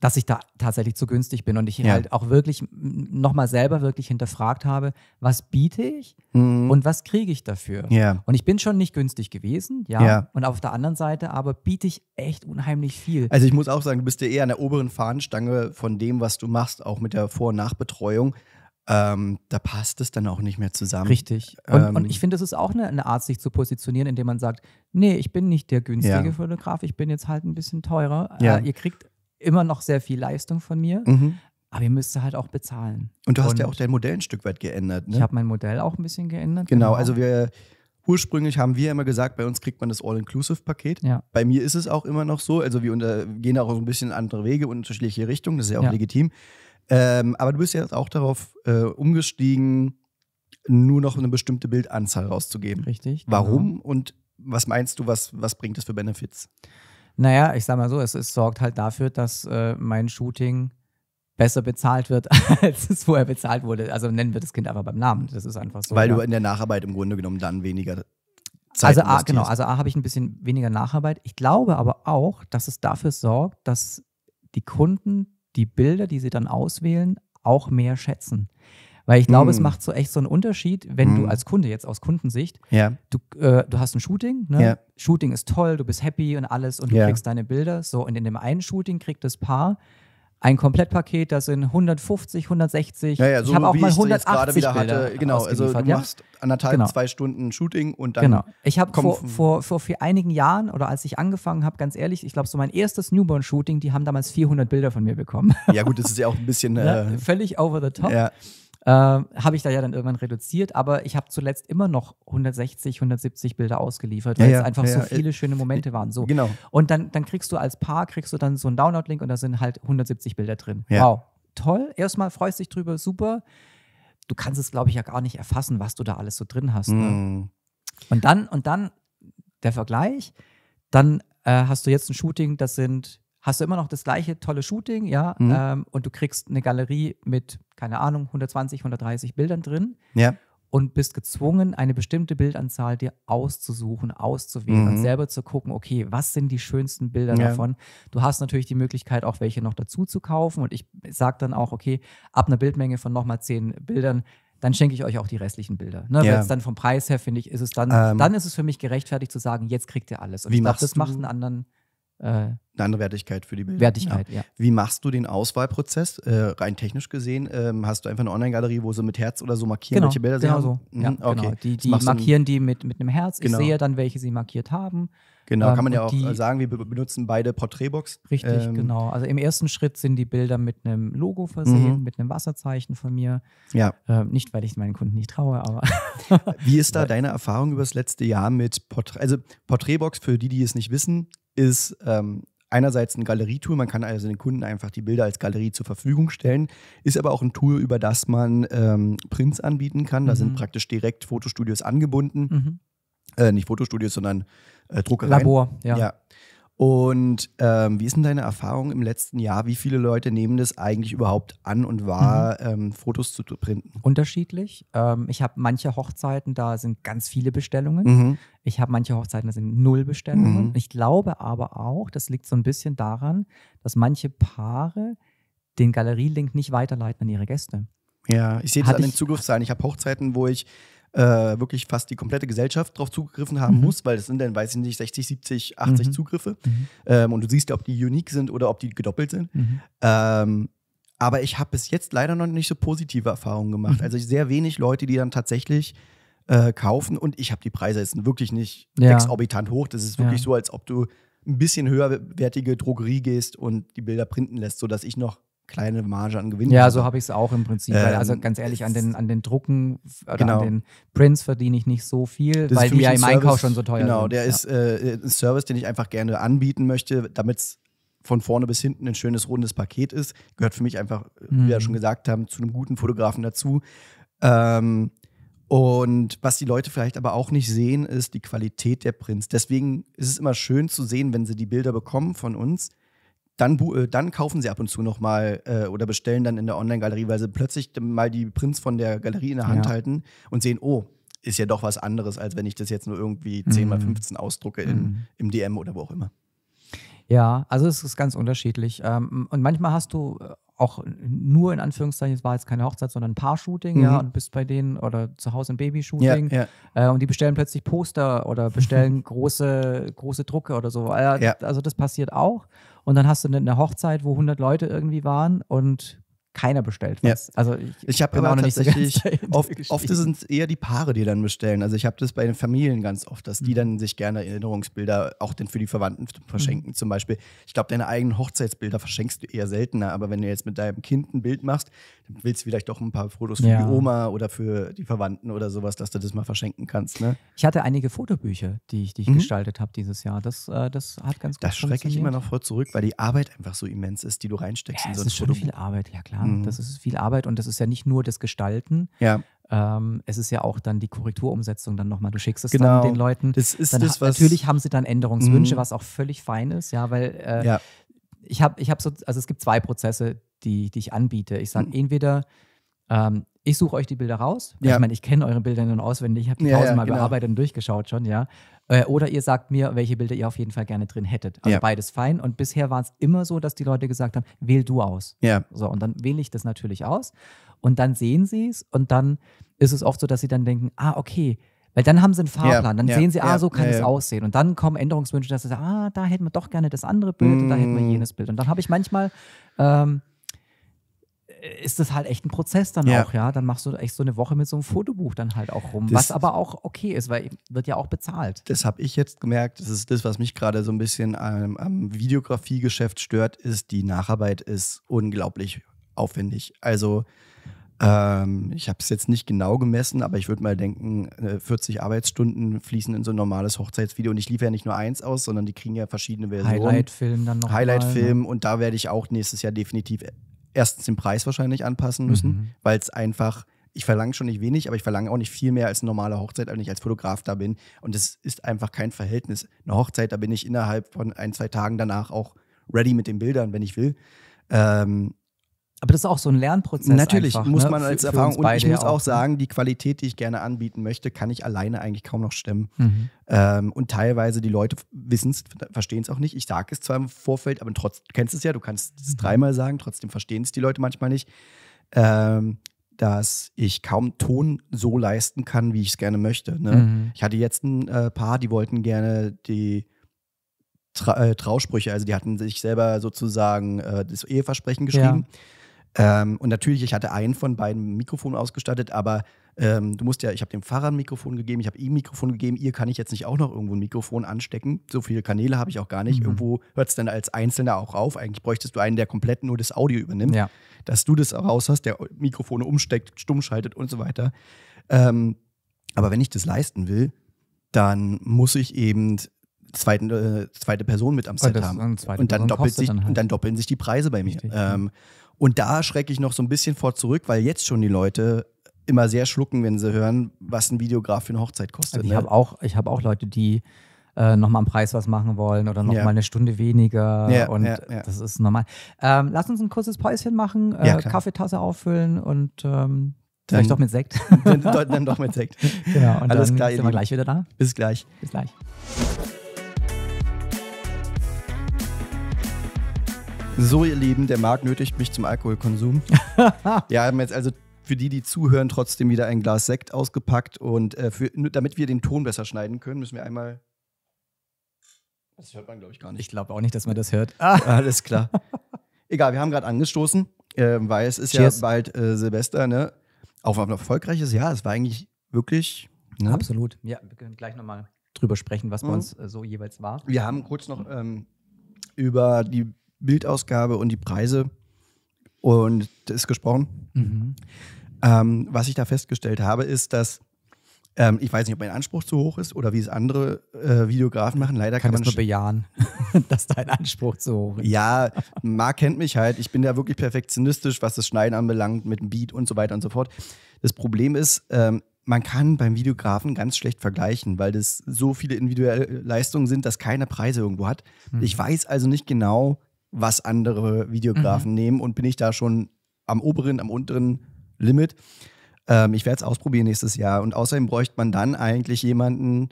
dass ich da tatsächlich zu günstig bin und ich ja. halt auch wirklich nochmal selber wirklich hinterfragt habe, was biete ich mhm. und was kriege ich dafür. Ja. Und ich bin schon nicht günstig gewesen, ja. ja. Und auf der anderen Seite aber biete ich echt unheimlich viel. Also ich muss auch sagen, du bist ja eher an der oberen Fahnenstange von dem, was du machst, auch mit der Vor- und Nachbetreuung. Ähm, da passt es dann auch nicht mehr zusammen. Richtig. Und, ähm, und ich finde, das ist auch eine, eine, Art, sich zu positionieren, indem man sagt, nee, ich bin nicht der günstige ja. Fotograf, ich bin jetzt halt ein bisschen teurer. Ja. Äh, ihr kriegt immer noch sehr viel Leistung von mir. Mhm. Aber ihr müsst halt auch bezahlen. Und du hast und ja auch dein Modell ein Stück weit geändert. Ne? Ich habe mein Modell auch ein bisschen geändert. Genau, genau, also wir ursprünglich haben wir immer gesagt, bei uns kriegt man das All-Inclusive-Paket. Ja. Bei mir ist es auch immer noch so. Also wir unter, gehen auch so ein bisschen andere Wege und unterschiedliche Richtungen, das ist ja auch ja. legitim. Ähm, aber du bist ja auch darauf äh, umgestiegen, nur noch eine bestimmte Bildanzahl rauszugeben. Richtig. Genau. Warum und was meinst du, was, was bringt das für Benefits? Naja, ich sag mal so, es, es sorgt halt dafür, dass äh, mein Shooting besser bezahlt wird, <laughs> als es vorher bezahlt wurde. Also nennen wir das Kind einfach beim Namen. Das ist einfach so. Weil ja. du in der Nacharbeit im Grunde genommen dann weniger Zeit Also A, ah, genau, also A ah, habe ich ein bisschen weniger Nacharbeit. Ich glaube aber auch, dass es dafür sorgt, dass die Kunden die Bilder, die sie dann auswählen, auch mehr schätzen. Weil ich glaube, mm. es hm. macht so echt so einen Unterschied, wenn mm. du hm. als Kunde jetzt aus Kundensicht, yeah. du, äh, du hast ein Shooting, ne? yeah. Shooting ist toll, du bist happy und alles und du yeah. kriegst deine Bilder. So, und in dem einen Shooting kriegt das Paar ein Komplettpaket, das sind 150, 160. Ja, ja, so ich habe auch mal 180 Bilder hatte, Genau, also du machst anderthalb, genau. zwei Stunden Shooting und dann. Genau. Ich habe vor, vor, vor, vor einigen Jahren oder als ich angefangen habe, ganz ehrlich, ich glaube, so mein erstes Newborn-Shooting, die haben damals 400 Bilder von mir bekommen. Ja, gut, das ist ja auch ein bisschen. <laughs> äh, Völlig over the top. Ja. Äh, habe ich da ja dann irgendwann reduziert, aber ich habe zuletzt immer noch 160, 170 Bilder ausgeliefert, weil ja, es einfach ja, so viele ja. Äh, schöne Momente waren. So. Genau. Und dann, dann kriegst du als Paar, kriegst du dann so einen Download-Link und da sind halt 170 Bilder drin. Wow, toll. Erstmal freust du dich drüber, super. Du kannst es, glaube ich, ja gar nicht erfassen, was du da alles so drin hast. Ne? Mhm. Und dann, und dann der Vergleich, dann äh, hast du jetzt ein Shooting, das sind, hast du immer noch das gleiche tolle Shooting, ja, mhm. ähm, und du kriegst eine Galerie mit keine Ahnung, 120, 130 Bildern drin. Ja. Und bist gezwungen, eine bestimmte Bildanzahl dir auszusuchen, auszuwählen mhm. und selber zu gucken, okay, was sind die schönsten Bilder ja. davon? Du hast natürlich die Möglichkeit, auch welche noch dazu zu kaufen. Und ich sage dann auch, okay, ab einer Bildmenge von nochmal zehn Bildern dann schenke ich euch auch die restlichen Bilder. Ne? Ja. Wenn es dann vom Preis her, finde ich, ist es dann, ähm, dann ist es für mich gerechtfertigt zu sagen, jetzt kriegt ihr alles. Und wie ich glaube, das macht einen anderen. Äh, eine Wertigkeit für die Bilder. Wertigkeit, ja. ja. Wie machst du den Auswahlprozess? Äh, rein technisch gesehen, ähm, hast du einfach eine Online-Galerie, wo sie mit Herz oder so markieren, genau, welche Bilder genau sie haben? So. Mhm, ja, genau. okay. Genau. Die, die markieren die mit, mit einem Herz. Ich genau. sehe dann, welche sie markiert haben. Genau, ähm, kann man ja auch die, äh, sagen, wir benutzen beide Porträtbox. Richtig, ähm, genau. Also im ersten Schritt sind die Bilder mit einem Logo versehen, mhm. mit einem Wasserzeichen von mir. Ja. Ähm, nicht, weil ich meinen Kunden nicht traue, aber. <laughs> Wie ist da deine Erfahrung über das letzte Jahr mit Porträt? Also Porträtbox, für die, die es nicht wissen, ist ähm, einerseits ein Galerietool, man kann also den Kunden einfach die Bilder als Galerie zur Verfügung stellen, ist aber auch ein Tool, über das man ähm, Prints anbieten kann. Da mhm. sind praktisch direkt Fotostudios angebunden. Mhm. Äh, nicht Fotostudios, sondern äh, Druckereien. Labor, ja. ja. Und ähm, wie ist denn deine Erfahrung im letzten Jahr? Wie viele Leute nehmen das eigentlich überhaupt an und wahr, mhm. ähm, Fotos zu printen? Unterschiedlich. Ähm, ich habe manche Hochzeiten, da sind ganz viele Bestellungen. Mhm. Ich habe manche Hochzeiten, da sind null Bestellungen. Mhm. Ich glaube aber auch, das liegt so ein bisschen daran, dass manche Paare den Galerielink nicht weiterleiten an ihre Gäste. Ja, ich sehe das Hat an den Zugriffszahlen. Ich habe Hochzeiten, wo ich äh, wirklich fast die komplette Gesellschaft darauf zugegriffen haben mhm. muss, weil es sind dann, weiß ich nicht, 60, 70, 80 mhm. Zugriffe. Mhm. Ähm, und du siehst, ja, ob die unique sind oder ob die gedoppelt sind. Mhm. Ähm, aber ich habe bis jetzt leider noch nicht so positive Erfahrungen gemacht. Mhm. Also sehr wenig Leute, die dann tatsächlich äh, kaufen. Und ich habe die Preise jetzt wirklich nicht ja. exorbitant hoch. Das ist wirklich ja. so, als ob du ein bisschen höherwertige Drogerie gehst und die Bilder printen lässt, sodass ich noch kleine Marge an Gewinn. Ja, so habe ich es auch im Prinzip. Also ähm, also ganz ehrlich, an den, an den Drucken oder genau. an den Prints verdiene ich nicht so viel, weil die ja im Service, Einkauf schon so teuer genau, sind. Genau, der ja. ist äh, ein Service, den ich einfach gerne anbieten möchte, damit es von vorne bis hinten ein schönes rundes Paket ist. Gehört für mich einfach, mhm. wie wir ja mhm. schon gesagt haben, zu einem guten Fotografen dazu. Ähm, und was die Leute vielleicht aber auch nicht sehen, ist die Qualität der Prints. Deswegen ist es immer schön zu sehen, wenn sie die Bilder bekommen von uns, dann, äh, dann kaufen sie ab und zu nochmal äh, oder bestellen dann in der Online-Galerie, weil sie plötzlich mal die Prints von der Galerie in der Hand ja. halten und sehen, oh, ist ja doch was anderes, als wenn ich das jetzt nur irgendwie mhm. 10 x 15 ausdrucke in, mhm. im DM oder wo auch immer. Ja, also es ist ganz unterschiedlich. Ähm, und manchmal hast du äh, auch nur in Anführungszeichen, es war jetzt keine Hochzeit, sondern ein Paar-Shooting, mhm. ja, und bist bei denen oder zu Hause ein Baby-Shooting. Ja, ja. Äh, und die bestellen plötzlich Poster oder bestellen <laughs> große, große Drucke oder so. Also, ja. also das passiert auch. Und dann hast du eine Hochzeit, wo 100 Leute irgendwie waren und keiner bestellt was. Ja. Also ich, ich habe immer noch nicht so <laughs> oft, oft sind es eher die Paare, die dann bestellen. Also ich habe das bei den Familien ganz oft, dass die mhm. dann sich gerne Erinnerungsbilder auch denn für die Verwandten verschenken. Mhm. Zum Beispiel, ich glaube, deine eigenen Hochzeitsbilder verschenkst du eher seltener, aber wenn du jetzt mit deinem Kind ein Bild machst, dann willst du vielleicht doch ein paar Fotos für ja. die Oma oder für die Verwandten oder sowas, dass du das mal verschenken kannst. Ne? Ich hatte einige Fotobücher, die ich, die ich mhm. gestaltet habe dieses Jahr. Das, äh, das hat ganz gut Das schrecke ich immer noch vor zurück, weil die Arbeit einfach so immens ist, die du reinsteckst ja, in so ein Foto. viel Arbeit, ja klar. Ja, mhm. Das ist viel Arbeit und das ist ja nicht nur das Gestalten. Ja. Ähm, es ist ja auch dann die Korrekturumsetzung dann nochmal. Du schickst es genau. dann den Leuten. Das ist dann das, ha was natürlich haben sie dann Änderungswünsche, mhm. was auch völlig fein ist, ja, weil äh, ja. ich habe, ich habe so, also es gibt zwei Prozesse, die, die ich anbiete. Ich sage mhm. entweder ähm, ich suche euch die Bilder raus. Ja. Ich meine, ich kenne eure Bilder nun auswendig, ich habe die ja, tausendmal ja, genau. bearbeitet und durchgeschaut schon, ja. Äh, oder ihr sagt mir, welche Bilder ihr auf jeden Fall gerne drin hättet. Also ja. beides fein. Und bisher war es immer so, dass die Leute gesagt haben, wähl du aus. Ja. So, und dann wähle ich das natürlich aus. Und dann sehen sie es und dann ist es oft so, dass sie dann denken, ah, okay, weil dann haben sie einen Fahrplan, dann ja, sehen sie, ah, so kann ja, es aussehen. Und dann kommen Änderungswünsche, dass sie sagen, ah, da hätten wir doch gerne das andere Bild mm. und da hätten wir mm. jenes Bild. Und dann habe ich manchmal ähm, ist das halt echt ein Prozess dann ja. auch, ja. Dann machst du echt so eine Woche mit so einem Fotobuch dann halt auch rum, das was aber auch okay ist, weil wird ja auch bezahlt. Das habe ich jetzt gemerkt. Das ist das, was mich gerade so ein bisschen am, am Videografiegeschäft stört, ist die Nacharbeit ist unglaublich aufwendig. Also ähm, ich habe es jetzt nicht genau gemessen, aber ich würde mal denken, 40 äh, Arbeitsstunden fließen in so ein normales Hochzeitsvideo. Und ich liefere ja nicht nur eins aus, sondern die kriegen ja verschiedene Versionen. Highlight-Film dann noch. Highlight-Film. Ne? Und da werde ich auch nächstes Jahr definitiv erstens den Preis wahrscheinlich anpassen müssen, mhm. weil es einfach, ich verlange schon nicht wenig, aber ich verlange auch nicht viel mehr als eine normale Hochzeit, wenn ich als Fotograf da bin. Und es ist einfach kein Verhältnis. Eine Hochzeit, da bin ich innerhalb von ein, zwei Tagen danach auch ready mit den Bildern, wenn ich will. Ähm, aber das ist auch so ein Lernprozess. Natürlich einfach, muss ne? man als für, Erfahrung für und ich muss auch, ne? sagen, die Qualität, die ich gerne anbieten möchte, kann ich alleine eigentlich kaum noch stemmen. Mhm. Ähm, und teilweise die Leute wissen es, verstehen es auch nicht. Ich sage es zwar im Vorfeld, aber trotzdem kennst es ja. Du kannst es mhm. dreimal sagen, trotzdem verstehen es die Leute manchmal nicht. Ähm, dass ich kaum Ton so leisten kann, wie ich es gerne möchte. Ne? Mhm. Ich hatte jetzt ein äh, Paar, die wollten gerne die Tra äh, Trausprüche, also die hatten sich selber sozusagen äh, das Eheversprechen geschrieben. Ja ähm, und natürlich, ich hatte einen von beiden Mikrofon ausgestattet, aber ähm, du musst ja, ich habe dem Fahrer ein Mikrofon gegeben, ich habe ihm ein Mikrofon gegeben, ihr kann ich jetzt nicht auch noch irgendwo ein Mikrofon anstecken. So viele Kanäle habe ich auch gar nicht. Mhm. Irgendwo hört es dann als Einzelner auch auf. Eigentlich bräuchtest du einen, der komplett nur das Audio übernimmt, ja. dass du das raus hast, der Mikrofone umsteckt, stumm schaltet und so weiter. Ähm, aber wenn ich das leisten will, dann muss ich eben zweiten, äh, zweite Person mit am Set haben. Und dann, doppelt sich, dann halt. und dann halt. doppeln sich die Preise bei mir. ähm, und da schrecke ich noch so ein bisschen vor zurück, weil jetzt schon die Leute immer sehr schlucken, wenn sie hören, was ein Videograf für eine Hochzeit kostet. Also ich ne? habe auch, hab auch Leute, die äh, nochmal am Preis was machen wollen oder nochmal ja. eine Stunde weniger. Ja, und ja, ja. das ist normal. Ähm, lass uns ein kurzes Päuschen machen, äh, Kaffeetasse auffüllen und ähm, dann, vielleicht doch mit Sekt. <laughs> Dann, dann doch mit Sekt. <laughs> genau, und Alles dann klar, sind wir gleich wieder da. Bis gleich. Bis gleich. So, ihr Lieben, der Markt nötigt mich zum Alkoholkonsum. wir <laughs> haben jetzt also für die, die zuhören, trotzdem wieder ein Glas Sekt ausgepackt. Und äh, für, damit wir den Ton besser schneiden können, müssen wir einmal. Das hört man, glaube ich, gar nicht. Ich glaube auch nicht, dass man das hört. <laughs> Alles klar. Egal, wir haben gerade angestoßen, äh, weil es ist Cheers. ja bald äh, Silvester, ne? Auf ein erfolgreiches Jahr. Es war eigentlich wirklich. Ne? Absolut. Ja, wir können gleich nochmal drüber sprechen, was mhm. bei uns äh, so jeweils war. Wir haben kurz noch ähm, über die Bildausgabe und die Preise und das ist gesprochen. Mhm. Ähm, was ich da festgestellt habe, ist, dass ähm, ich weiß nicht, ob mein Anspruch zu hoch ist oder wie es andere äh, Videografen machen. Leider kann, kann man das nur bejahen, <laughs> dass dein Anspruch zu hoch ist. Ja, Marc kennt mich halt. Ich bin da wirklich perfektionistisch, was das Schneiden anbelangt, mit dem Beat und so weiter und so fort. Das Problem ist, ähm, man kann beim Videografen ganz schlecht vergleichen, weil das so viele individuelle Leistungen sind, dass keine Preise irgendwo hat. Mhm. Ich weiß also nicht genau, was andere Videografen mhm. nehmen und bin ich da schon am oberen, am unteren Limit. Ähm, ich werde es ausprobieren nächstes Jahr. Und außerdem bräuchte man dann eigentlich jemanden,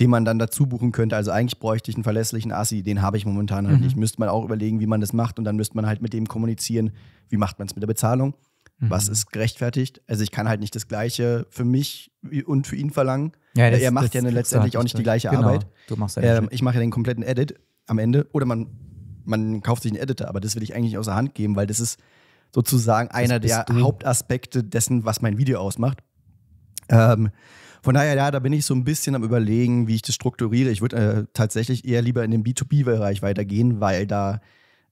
den man dann dazu buchen könnte. Also eigentlich bräuchte ich einen verlässlichen Assi, den habe ich momentan halt mhm. nicht. Müsste man auch überlegen, wie man das macht und dann müsste man halt mit dem kommunizieren, wie macht man es mit der Bezahlung, mhm. was ist gerechtfertigt. Also ich kann halt nicht das Gleiche für mich und für ihn verlangen. Ja, das, er macht ja letztendlich auch nicht die gleiche genau. Arbeit. Du machst ja ähm, ich mache ja den kompletten Edit am Ende oder man man kauft sich einen Editor, aber das will ich eigentlich außer Hand geben, weil das ist sozusagen einer der du. Hauptaspekte dessen, was mein Video ausmacht. Ähm, von daher, ja, da bin ich so ein bisschen am Überlegen, wie ich das strukturiere. Ich würde äh, tatsächlich eher lieber in den B2B-Bereich weitergehen, weil da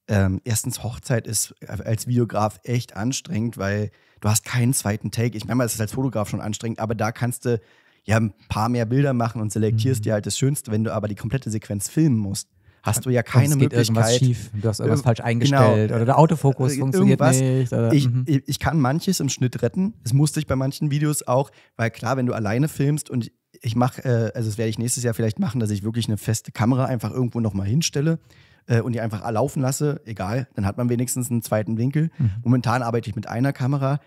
ähm, erstens Hochzeit ist als Videograf echt anstrengend, weil du hast keinen zweiten Take. Ich meine, das ist als Fotograf schon anstrengend, aber da kannst du ja ein paar mehr Bilder machen und selektierst mhm. dir halt das Schönste. Wenn du aber die komplette Sequenz filmen musst, hast du ja keine Möglichkeit. Irgendwas schief, du hast irgendwas falsch genau, eingestellt genau. oder der äh, Autofokus äh, funktioniert irgendwas. nicht. Oder, mhm. ich, ich kann manches im Schnitt retten. Es musste ich bei manchen Videos auch, weil klar, wenn du alleine filmst und ich mache, äh, also das werde ich nächstes Jahr vielleicht machen, dass ich wirklich eine feste Kamera einfach irgendwo nochmal hinstelle äh, und die einfach laufen lasse, egal, dann hat man wenigstens einen zweiten Winkel. Mhm. Momentan arbeite ich mit einer Kamera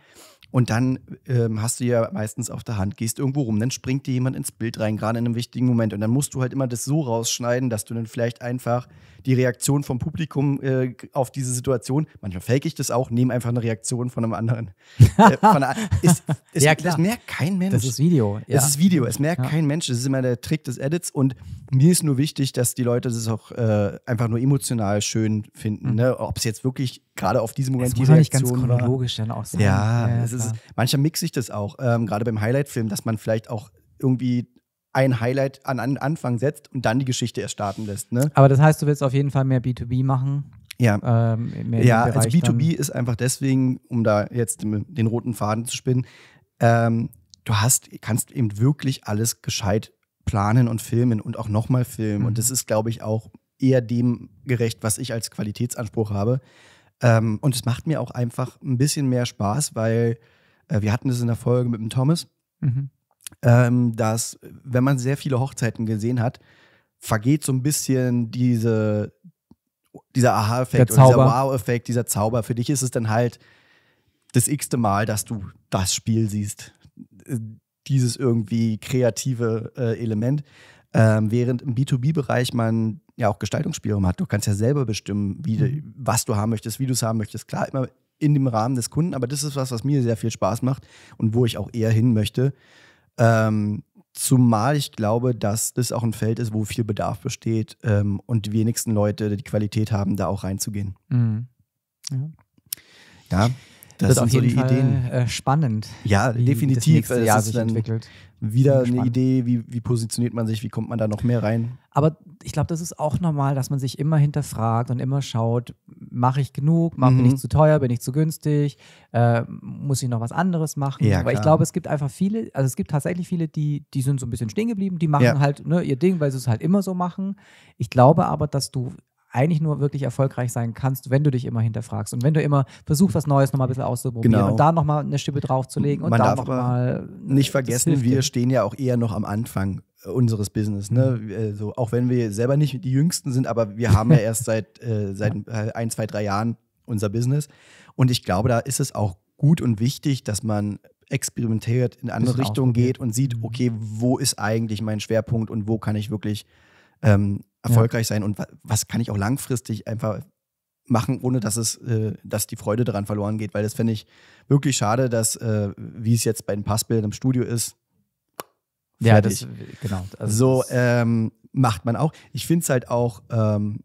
und dann ähm, hast du ja meistens auf der Hand, gehst irgendwo rum, dann springt dir jemand ins Bild rein, gerade in einem wichtigen Moment. Und dann musst du halt immer das so rausschneiden, dass du dann vielleicht einfach die Reaktion vom Publikum äh, auf diese Situation, manchmal fake ich das auch, nehme einfach eine Reaktion von einem anderen. <laughs> äh, von einer, ist, ist, ja, klar. Das merkt kein Mensch. Das ist Video. Ja. Das ist Video. Es merkt ja. kein Mensch. Das ist immer der Trick des Edits. Und mir ist nur wichtig, dass die Leute das auch äh, einfach nur emotional schön finden. Mhm. Ne? Ob es jetzt wirklich gerade auf diesem Moment die muss Reaktion nicht ganz chronologisch war. dann auch sein. Ja, ja ist, manchmal mixe ich das auch. Ähm, gerade beim Highlight-Film, dass man vielleicht auch irgendwie ein Highlight an, an Anfang setzt und dann die Geschichte erst starten lässt. Ne? Aber das heißt, du willst auf jeden Fall mehr B2B machen? Ja, ähm, ja also B2B ist einfach deswegen, um da jetzt den, den roten Faden zu spinnen, ähm, du hast, kannst eben wirklich alles gescheit planen und filmen und auch nochmal filmen. Mhm. Und das mhm. ist, glaube ich, auch eher dem gerecht, was ich als Qualitätsanspruch habe. Ähm, und es macht mir auch einfach ein bisschen mehr Spaß, weil äh, wir hatten das in der Folge mit dem Thomas, mhm. ähm, dass wenn man sehr viele Hochzeiten gesehen hat, vergeht so ein bisschen diese, dieser Aha-Effekt, dieser Wow-Effekt, dieser Zauber. Für dich ist es dann halt das x-te Mal, dass du das Spiel siehst äh, dieses irgendwie kreative äh, Element. Ähm, während im B2B-Bereich man ja auch Gestaltungsspielraum hat. Du kannst ja selber bestimmen, wie, mhm. was du haben möchtest, wie du es haben möchtest. Klar, immer in dem Rahmen des Kunden, aber das ist was, was mir sehr viel Spaß macht und wo ich auch eher hin möchte. Ähm, zumal ich glaube, dass das auch ein Feld ist, wo viel Bedarf besteht ähm, und die wenigsten Leute die Qualität haben, da auch reinzugehen. Mhm. Ja. ja. Das, ist auf jeden so die Fall Ideen. Äh, spannend. Ja, definitiv. Das Jahr sich entwickelt. Wieder eine spannend. Idee, wie, wie positioniert man sich, wie kommt man da noch mehr rein? Aber ich glaube, das ist auch normal, dass man sich immer hinterfragt und immer schaut, mache ich genug, mach, mhm. bin ich zu teuer, bin ich zu günstig, äh, muss ich noch was anderes machen? Ja, Aber ich glaube, es gibt einfach viele, also es gibt tatsächlich viele, die, die sind so ein bisschen stehen geblieben, die machen ja. halt ne, ihr Ding, weil sie es halt immer so machen. Ich glaube aber, dass du eigentlich nur wirklich erfolgreich sein kannst, wenn du dich immer hinterfragst und wenn du immer versuchst, was Neues nochmal ein bisschen auszuprobieren genau. und da nochmal eine Schippe draufzulegen und Man da nochmal. Äh, nicht vergessen, wir stehen ja auch eher noch am Anfang äh, unseres Business. Ne? Mhm. Also, auch wenn wir selber nicht die Jüngsten sind, aber wir haben ja <laughs> erst seit, äh, seit ja. ein, zwei, drei Jahren unser Business. Und ich glaube, da ist es auch gut und wichtig, dass man experimentiert, in andere Richtungen geht und sieht, mhm. okay, wo ist eigentlich mein Schwerpunkt und wo kann ich wirklich ähm, erfolgreich ja. sein und was kann ich auch langfristig einfach machen, ohne dass es, äh, dass die Freude daran verloren geht, weil das finde ich wirklich schade, dass äh, wie es jetzt bei den Passbildern im Studio ist. Fertig. Ja, das genau. Also so ähm, macht man auch. Ich finde es halt auch ähm,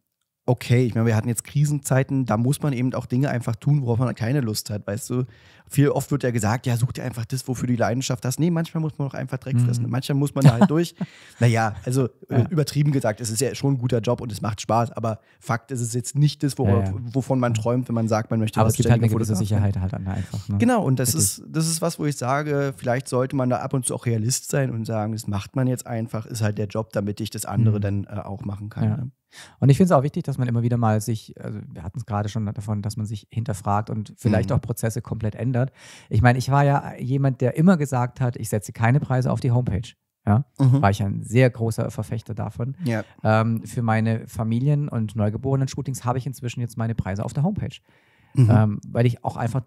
okay, ich meine, wir hatten jetzt Krisenzeiten, da muss man eben auch Dinge einfach tun, worauf man keine Lust hat, weißt du? Viel oft wird ja gesagt, ja, such dir einfach das, wofür du die Leidenschaft hast. Nee, manchmal muss man auch einfach Dreck fressen. Mhm. Manchmal muss man da halt durch. <laughs> Naja, also äh, ja. übertrieben gesagt, es ist ja schon ein guter Job und es macht Spaß, aber Fakt ist es ist jetzt nicht das, wovor, ja, ja. wovon man träumt, wenn man sagt, man möchte Aber es gibt halt eine gewisse Sicherheit halt einfach. Ne? Genau, und das ist, das ist was, wo ich sage, vielleicht sollte man da ab und zu auch Realist sein und sagen, das macht man jetzt einfach, ist halt der Job, damit ich das andere mhm. dann äh, auch machen kann. Ne? Und ich finde es auch wichtig, dass man immer wieder mal sich, also wir hatten es gerade schon davon, dass man sich hinterfragt und vielleicht mhm. auch Prozesse komplett ändert. Ich meine, ich war ja jemand, der immer gesagt hat, ich setze keine Preise auf die Homepage. Ja, mhm. war ich ein sehr großer Verfechter davon. Ja. Ähm, für meine Familien- und Neugeborenen-Shootings habe ich inzwischen jetzt meine Preise auf der Homepage. Mhm. Ähm, weil ich auch einfach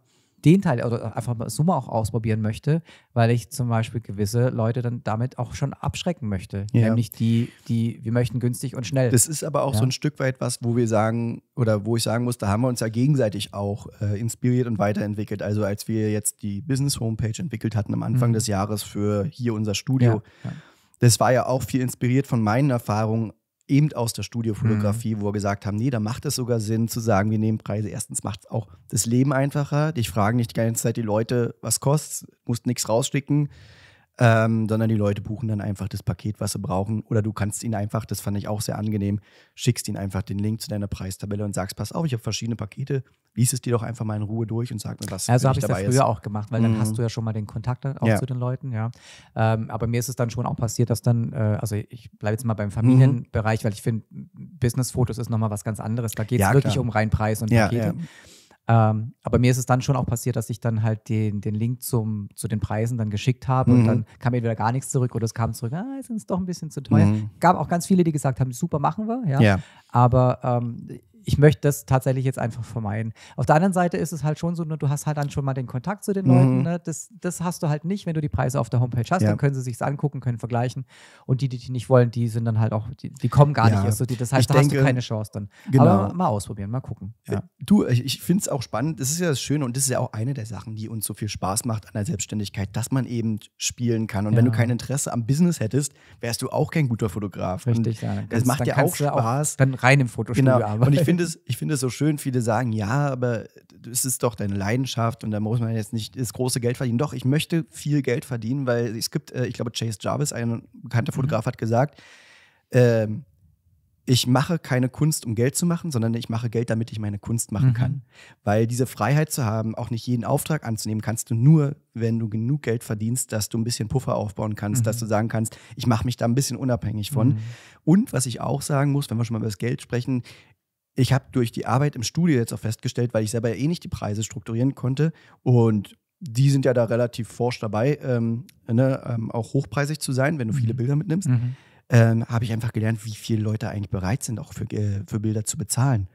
den Teil oder einfach mal Summe auch ausprobieren möchte, weil ich zum Beispiel gewisse Leute dann damit auch schon abschrecken möchte. Ja. Nämlich die, die, wir möchten günstig und schnell. Das ist aber auch ja. so ein Stück weit was, wo wir sagen, oder wo ich sagen muss, da haben wir uns ja gegenseitig auch äh, inspiriert und weiterentwickelt. Also als wir jetzt die Business-Homepage entwickelt hatten am Anfang mhm. des Jahres für hier unser Studio. Ja, das war ja auch viel inspiriert von meinen Erfahrungen eben aus der Studiofotografie, mhm. wo wir gesagt haben, nee, da macht es sogar Sinn zu sagen, wir nehmen Preise. Erstens macht es auch das Leben einfacher. Dich fragen nicht die ganze Zeit die Leute, was kostet, musst nichts rausschicken ähm, sondern die Leute buchen dann einfach das Paket, was sie brauchen. Oder du kannst ihnen einfach, das fand ich auch sehr angenehm, schickst ihnen einfach den Link zu deiner Preistabelle und sagst, pass auf, ich habe verschiedene Pakete, lies es dir doch einfach mal in Ruhe durch und sag mir, was Also habe ich das früher auch gemacht, weil mhm. dann hast mhm. du ja schon mal den Kontakt auch ja. zu den Leuten, ja. Ähm, aber mir ist es dann schon auch passiert, dass dann, äh, also ich bleibe jetzt mal beim mhm. Familienbereich, mhm. weil ich finde, Business-Fotos ist nochmal was ganz anderes. Da geht es ja, wirklich klar. um rein Preis und ja, Pakete. Ähm, aber mir ist es dann schon auch passiert, dass ich dann halt den, den Link zum, zu den Preisen dann geschickt habe mhm. und dann mhm. kam entweder gar nichts zurück oder es kam zurück, ah, jetzt sind es doch ein bisschen zu teuer. Mhm. Gab auch ganz viele, die gesagt haben, super, machen wir. Ja. ja. Aber ähm, ich möchte das tatsächlich jetzt einfach vermeiden. Auf der anderen Seite ist es halt schon so, ne, du hast halt dann schon mal den Kontakt zu den mhm. Leuten. Ne? Das, das hast du halt nicht, wenn du die Preise auf der Homepage hast. Ja. Dann können sie sich angucken, können vergleichen. Und die, die die nicht wollen, die sind dann halt auch, die, die kommen gar ja. nicht erst. die, das heißt, ich da denke, hast du keine Chance dann. Genau. Aber mal ausprobieren, mal gucken. Ja. Du, ich, finde es auch spannend. Das ist ja das Schöne und das ist ja auch eine der Sachen, die uns so viel Spaß macht an der Selbstständigkeit, dass man eben spielen kann. Und wenn du kein Interesse am Business hättest, wärst du auch kein guter Fotograf. Richtig, und ja. Das macht ja auch Spaß. Auch dann rein im Fotostudio genau. arbeiten finde es, ich find es so schön, viele sagen, ja, aber es ist doch deine Leidenschaft und da muss man jetzt nicht das große Geld verdienen. Doch, ich möchte viel Geld verdienen, weil es gibt, äh, ich glaube, Chase Jarvis, ein bekannter mhm. Fotograf, hat gesagt, äh, ich mache keine Kunst, um Geld zu machen, sondern ich mache Geld, damit ich meine Kunst machen mhm. kann. Weil diese Freiheit zu haben, auch nicht jeden Auftrag anzunehmen, kannst du nur, wenn du genug Geld verdienst, dass du ein bisschen Puffer aufbauen kannst, mhm. dass du sagen kannst, ich mache mich da ein bisschen unabhängig von. Mhm. Und was ich auch sagen muss, wenn wir schon mal über das Geld sprechen, ich habe durch die Arbeit im Studio jetzt auch festgestellt, weil ich selber ja eh nicht die Preise strukturieren konnte und die sind ja da relativ forsch dabei, ähm, ne, ähm, auch hochpreisig zu sein, wenn du viele mhm. Bilder mitnimmst, mhm. ähm, habe ich einfach gelernt, wie viele Leute eigentlich bereit sind, auch für, äh, für Bilder zu bezahlen.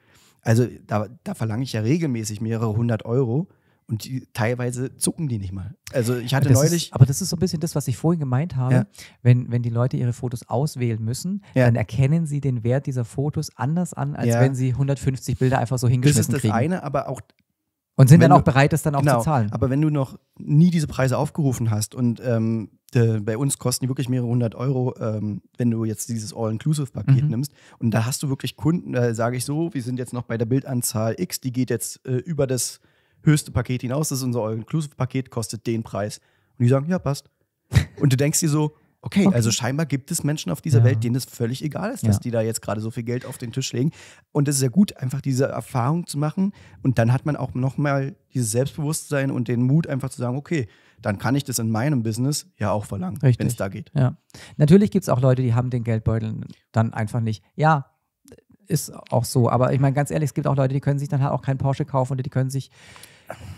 Also da, da verlange ich ja regelmäßig mehrere hundert Euro und die, teilweise zucken die nicht mal. Also ich hatte das neulich. Ist, aber das ist so ein bisschen das, was ich vorhin gemeint habe. Ja. Wenn, wenn die Leute ihre Fotos auswählen müssen, ja. dann erkennen sie den Wert dieser Fotos anders an, als ja. wenn sie 150 Bilder einfach so hingeschmissen kriegen. Das ist das kriegen. eine, aber auch und sind dann auch bereit, das dann auch genau, zu zahlen. Aber wenn du noch nie diese Preise aufgerufen hast und ähm, de, bei uns kosten die wirklich mehrere hundert Euro, ähm, wenn du jetzt dieses All-Inclusive-Paket mhm. nimmst und da hast du wirklich Kunden, da sage ich so, wir sind jetzt noch bei der Bildanzahl X, die geht jetzt äh, über das höchste Paket hinaus, das ist unser All-Inclusive-Paket, kostet den Preis. Und die sagen, ja, passt. <laughs> Und du denkst dir so, okay, okay. also scheinbar gibt es Menschen auf dieser ja. Welt, denen es völlig egal ist, dass ja. die da jetzt gerade so viel Geld auf den Tisch legen. Und es ist ja gut, einfach diese Erfahrung zu machen. Und dann hat man auch nochmal dieses Selbstbewusstsein und den Mut, einfach zu sagen, okay, dann kann ich das in meinem Business ja auch verlangen, wenn es da geht. Ja. Natürlich gibt es auch Leute, die haben den Geldbeutel dann einfach nicht. Ja, ist auch so. Aber ich meine, ganz ehrlich, es gibt auch Leute, die können sich dann halt auch keinen Porsche kaufen oder die können sich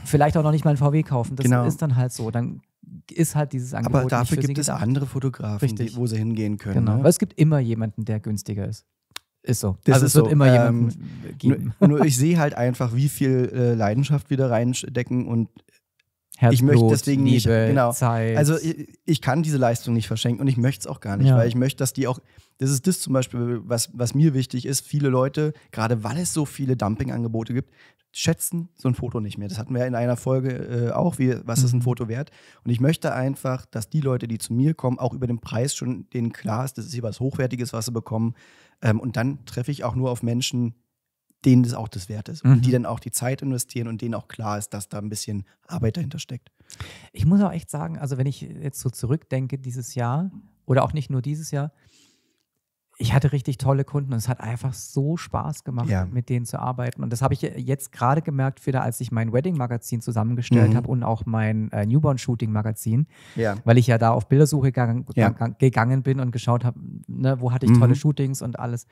vielleicht auch noch nicht mal einen VW kaufen. Das genau. ist dann halt so. Dann ist halt dieses Angebot. Aber dafür gibt es gedacht. andere Fotografen, die, wo sie hingehen können. Genau. Ne? Aber es gibt immer jemanden, der günstiger ist. Ist so. Das also es wird so. immer ähm, geben. Nur, <laughs> nur ich sehe halt einfach, wie viel äh, Leidenschaft wir da reinstecken und Herzblut, ich möchte deswegen Liebe, nicht, genau. Zeit. Also ich, ich, kann diese Leistung nicht verschenken und ich möchte es auch gar nicht, ja. weil ich möchte, dass die auch das ist das zum Beispiel, was, was mir wichtig ist. Viele Leute, gerade weil es so viele Dumpingangebote gibt, schätzen so ein Foto nicht mehr. Das hatten wir in einer Folge äh, auch, wie, was ist ein mhm. Foto wert. Und ich möchte einfach, dass die Leute, die zu mir kommen, auch über den Preis schon denen klar ist, das ist hier was Hochwertiges, was sie bekommen. Ähm, und dann treffe ich auch nur auf Menschen, denen das auch das wert ist mhm. und die dann auch die Zeit investieren und denen auch klar ist, dass da ein bisschen Arbeit dahinter steckt. Ich muss auch echt sagen, also wenn ich jetzt so zurückdenke dieses Jahr oder auch nicht nur dieses Jahr, ich hatte richtig tolle Kunden und es hat einfach so Spaß gemacht, ja. mit denen zu arbeiten. Und das habe ich äh, jetzt gerade gemerkt, wieder als ich mein Wedding-Magazin zusammengestellt mhm. habe und auch mein äh, Newborn-Shooting-Magazin, ja. weil ich ja da auf Bildersuche gegangen, ja. gegangen bin und geschaut habe, ne, wo hatte ich mhm. tolle Shootings und alles.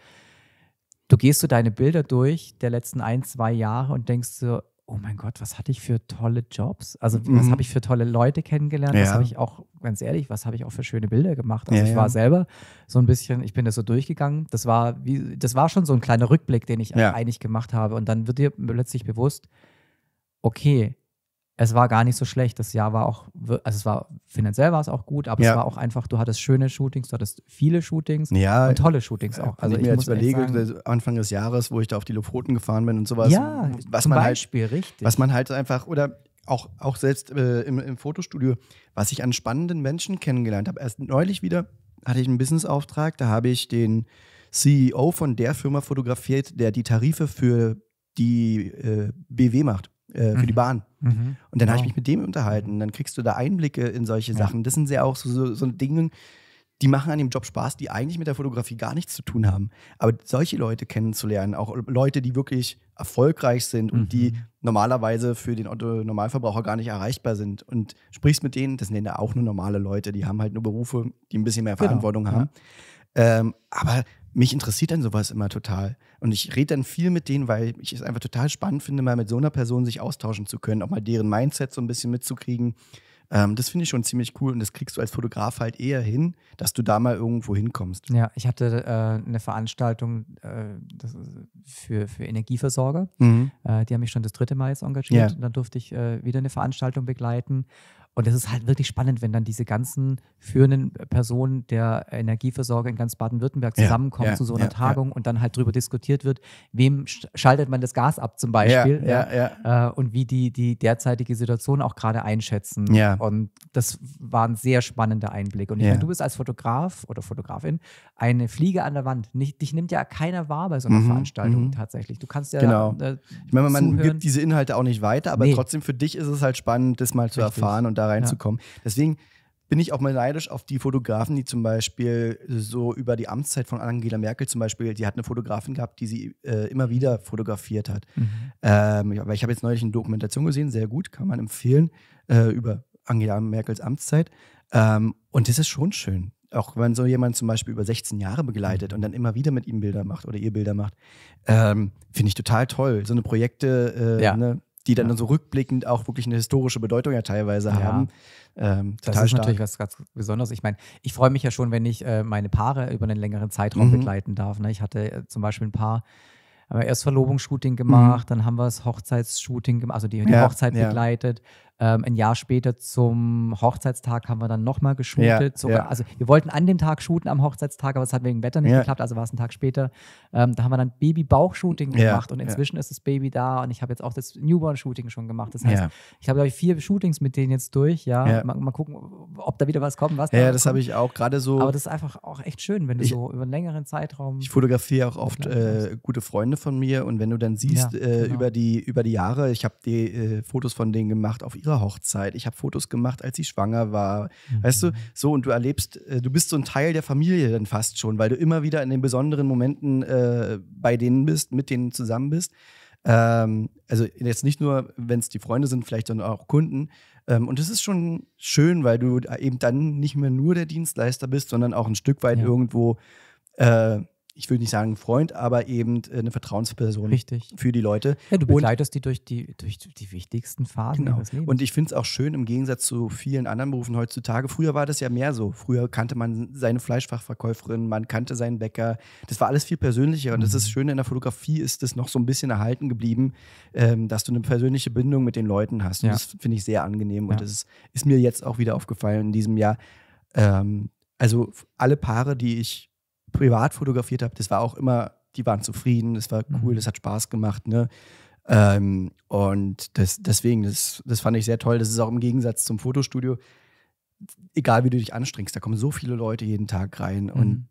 Du gehst so deine Bilder durch der letzten ein, zwei Jahre und denkst so, oh mein Gott, was hatte ich für tolle Jobs? Also mhm. was habe ich für tolle Leute kennengelernt? Ja. Was habe ich auch, ganz ehrlich, was habe ich auch für schöne Bilder gemacht? Also ja, ich war selber so ein bisschen, ich bin da so durchgegangen. Das war, wie, das war schon so ein kleiner Rückblick, den ich eigentlich gemacht habe. Und dann wird dir plötzlich bewusst, okay, es war gar nicht so schlecht. Das Jahr war auch, also es war finanziell war es auch gut, aber ja. es war auch einfach, du hattest schöne Shootings, du hattest viele Shootings ja, und tolle Shootings auch. Also, also ich mir ich jetzt überlege, Anfang des Jahres, wo ich da auf die Lofoten gefahren bin und sowas. Ja, was zum man halt Beispiel, halt, richtig. Was man halt einfach, oder auch, auch selbst äh, im, im Fotostudio, was ich an spannenden Menschen kennengelernt habe. Erst neulich wieder hatte ich einen Businessauftrag, da habe ich den CEO von der Firma fotografiert, der die Tarife für die äh, BW macht, äh, für mhm. die Bahn. Mhm. Und dann wow. habe ich mich mit dem unterhalten. Mhm. dann kriegst du da Einblicke in solche ja. Sachen. Das sind ja auch so, so, so Dinge, die machen an dem Job Spaß, die eigentlich mit der Fotografie gar nichts zu tun haben. Aber solche Leute kennenzulernen, auch Leute, die wirklich erfolgreich sind und mhm. die normalerweise für den Otto Normalverbraucher gar nicht erreichbar sind und sprichst mit denen, das sind ja auch nur normale Leute, die haben halt nur Berufe, die ein bisschen mehr genau. Verantwortung genau. haben. Ja. Ähm, aber mich interessiert dann sowas immer total. Und ich rede dann viel mit denen, weil ich es einfach total spannend finde, mal mit so einer Person sich austauschen zu können, auch mal deren Mindset so ein bisschen mitzukriegen. Ähm, das finde ich schon ziemlich cool und das kriegst du als Fotograf halt eher hin, dass du da mal irgendwo hinkommst. Ja, ich hatte äh, eine Veranstaltung äh, für, für Energieversorger. Mhm. Äh, die haben mich schon das dritte Mal jetzt engagiert. Ja. Und dann durfte ich äh, wieder eine Veranstaltung begleiten. Und es ist halt wirklich spannend, wenn dann diese ganzen führenden Personen der Energieversorger in ganz Baden-Württemberg zusammenkommen ja, ja, zu so einer ja, Tagung und dann halt drüber diskutiert wird, wem schaltet man das Gas ab zum Beispiel äh, und wie die die derzeitige Situation auch gerade einschätzen. Und das war ein sehr spannender Einblick. Und ich meine, du bist als Fotograf oder Fotografin eine Fliege an der Wand. Nicht, dich nimmt ja keiner wahr bei so einer mhm, Veranstaltung mhm. tatsächlich. Du kannst ja genau. Da, äh, ich meine, man zuhören. gibt diese Inhalte auch nicht weiter, aber nee. trotzdem für dich ist es halt spannend, das mal Richtig. zu erfahren und da reinzukommen. Ja. Deswegen bin ich auch mal neidisch auf die Fotografen, die zum Beispiel so über die Amtszeit von Angela Merkel zum Beispiel, die hat eine Fotografin gehabt, die sie äh, immer wieder fotografiert hat. Mhm. Ähm, ich habe jetzt neulich eine Dokumentation gesehen, sehr gut, kann man empfehlen, äh, über Angela Merkels Amtszeit. Ähm, und das ist schon schön, auch wenn so jemand zum Beispiel über 16 Jahre begleitet und dann immer wieder mit ihm Bilder macht oder ihr Bilder macht, ähm, finde ich total toll. So eine Projekte, äh, ja. ne, die dann, ja. dann so rückblickend auch wirklich eine historische Bedeutung ja teilweise ja. haben. Ähm, das ist stark. natürlich was ganz Besonderes. Ich meine, ich freue mich ja schon, wenn ich äh, meine Paare über einen längeren Zeitraum mhm. begleiten darf. Ne? Ich hatte äh, zum Beispiel ein paar haben wir erst Verlobungsshooting gemacht, mhm. dann haben wir das Hochzeitsshooting gemacht, also die, die ja, Hochzeit ja. begleitet. Ähm, ein Jahr später zum Hochzeitstag haben wir dann nochmal geshootet. Ja, ja. Also wir wollten an dem Tag shooten am Hochzeitstag, aber es hat wegen Wetter nicht ja. geklappt, also war es ein Tag später. Ähm, da haben wir dann Baby-Bauch-Shooting gemacht und inzwischen ist das Baby da und ich habe jetzt auch das Newborn-Shooting schon gemacht. Das heißt, ich habe, glaube ich, vier Shootings mit denen jetzt durch. Ja, mal, mal, gucken, ob da wieder was kommt. Was ja, da das habe ich auch gerade so. Aber das ist einfach auch echt schön, wenn du ich, so über einen längeren Zeitraum. Ich fotografiere auch oft äh, gute Freunde von mir und wenn du dann siehst äh, genau. äh, über, die, über die Jahre, ich habe die äh, Fotos von denen gemacht auf ihre ihrer Hochzeit, ich habe Fotos gemacht, als sie schwanger war. Mhm. Weißt du, so und du erlebst, äh, du bist so ein Teil der Familie dann fast schon, weil du immer wieder in den besonderen Momenten äh, bei denen bist, mit denen zusammen bist. Ähm, also jetzt nicht nur, wenn es die Freunde sind, vielleicht dann auch Kunden. Ähm, und es ist schon schön, weil du eben dann nicht mehr nur der Dienstleister bist, sondern auch ein Stück weit ja. irgendwo äh, ich würde nicht sagen Freund, aber eben äh, eine Vertrauensperson Richtig. für die Leute. Ja, du begleitest und, die durch die durch die wichtigsten Phasen genau. Und ich finde es auch schön im Gegensatz zu vielen anderen Berufen heutzutage. Früher war das ja mehr so. Früher kannte man seine Fleischfachverkäuferin, man kannte seinen Bäcker. Das war alles viel persönlicher mhm. und das ist mhm. schön in der Fotografie ist das noch so ein bisschen erhalten geblieben, ähm, dass du eine persönliche Bindung mit den Leuten hast. Ja. das finde ich sehr angenehm ja. und das ist, ist, mir jetzt auch wieder aufgefallen in diesem Jahr. Ähm, also alle Paare, die ich privat fotografiert habe, das war auch immer, die waren zufrieden, das war cool, mhm. das hat Spaß gemacht. Ne? Ähm, und das, deswegen, das, das fand ich sehr toll. Das ist auch im Gegensatz zum Fotostudio, egal wie du dich anstrengst, da kommen so viele Leute jeden Tag rein mhm. und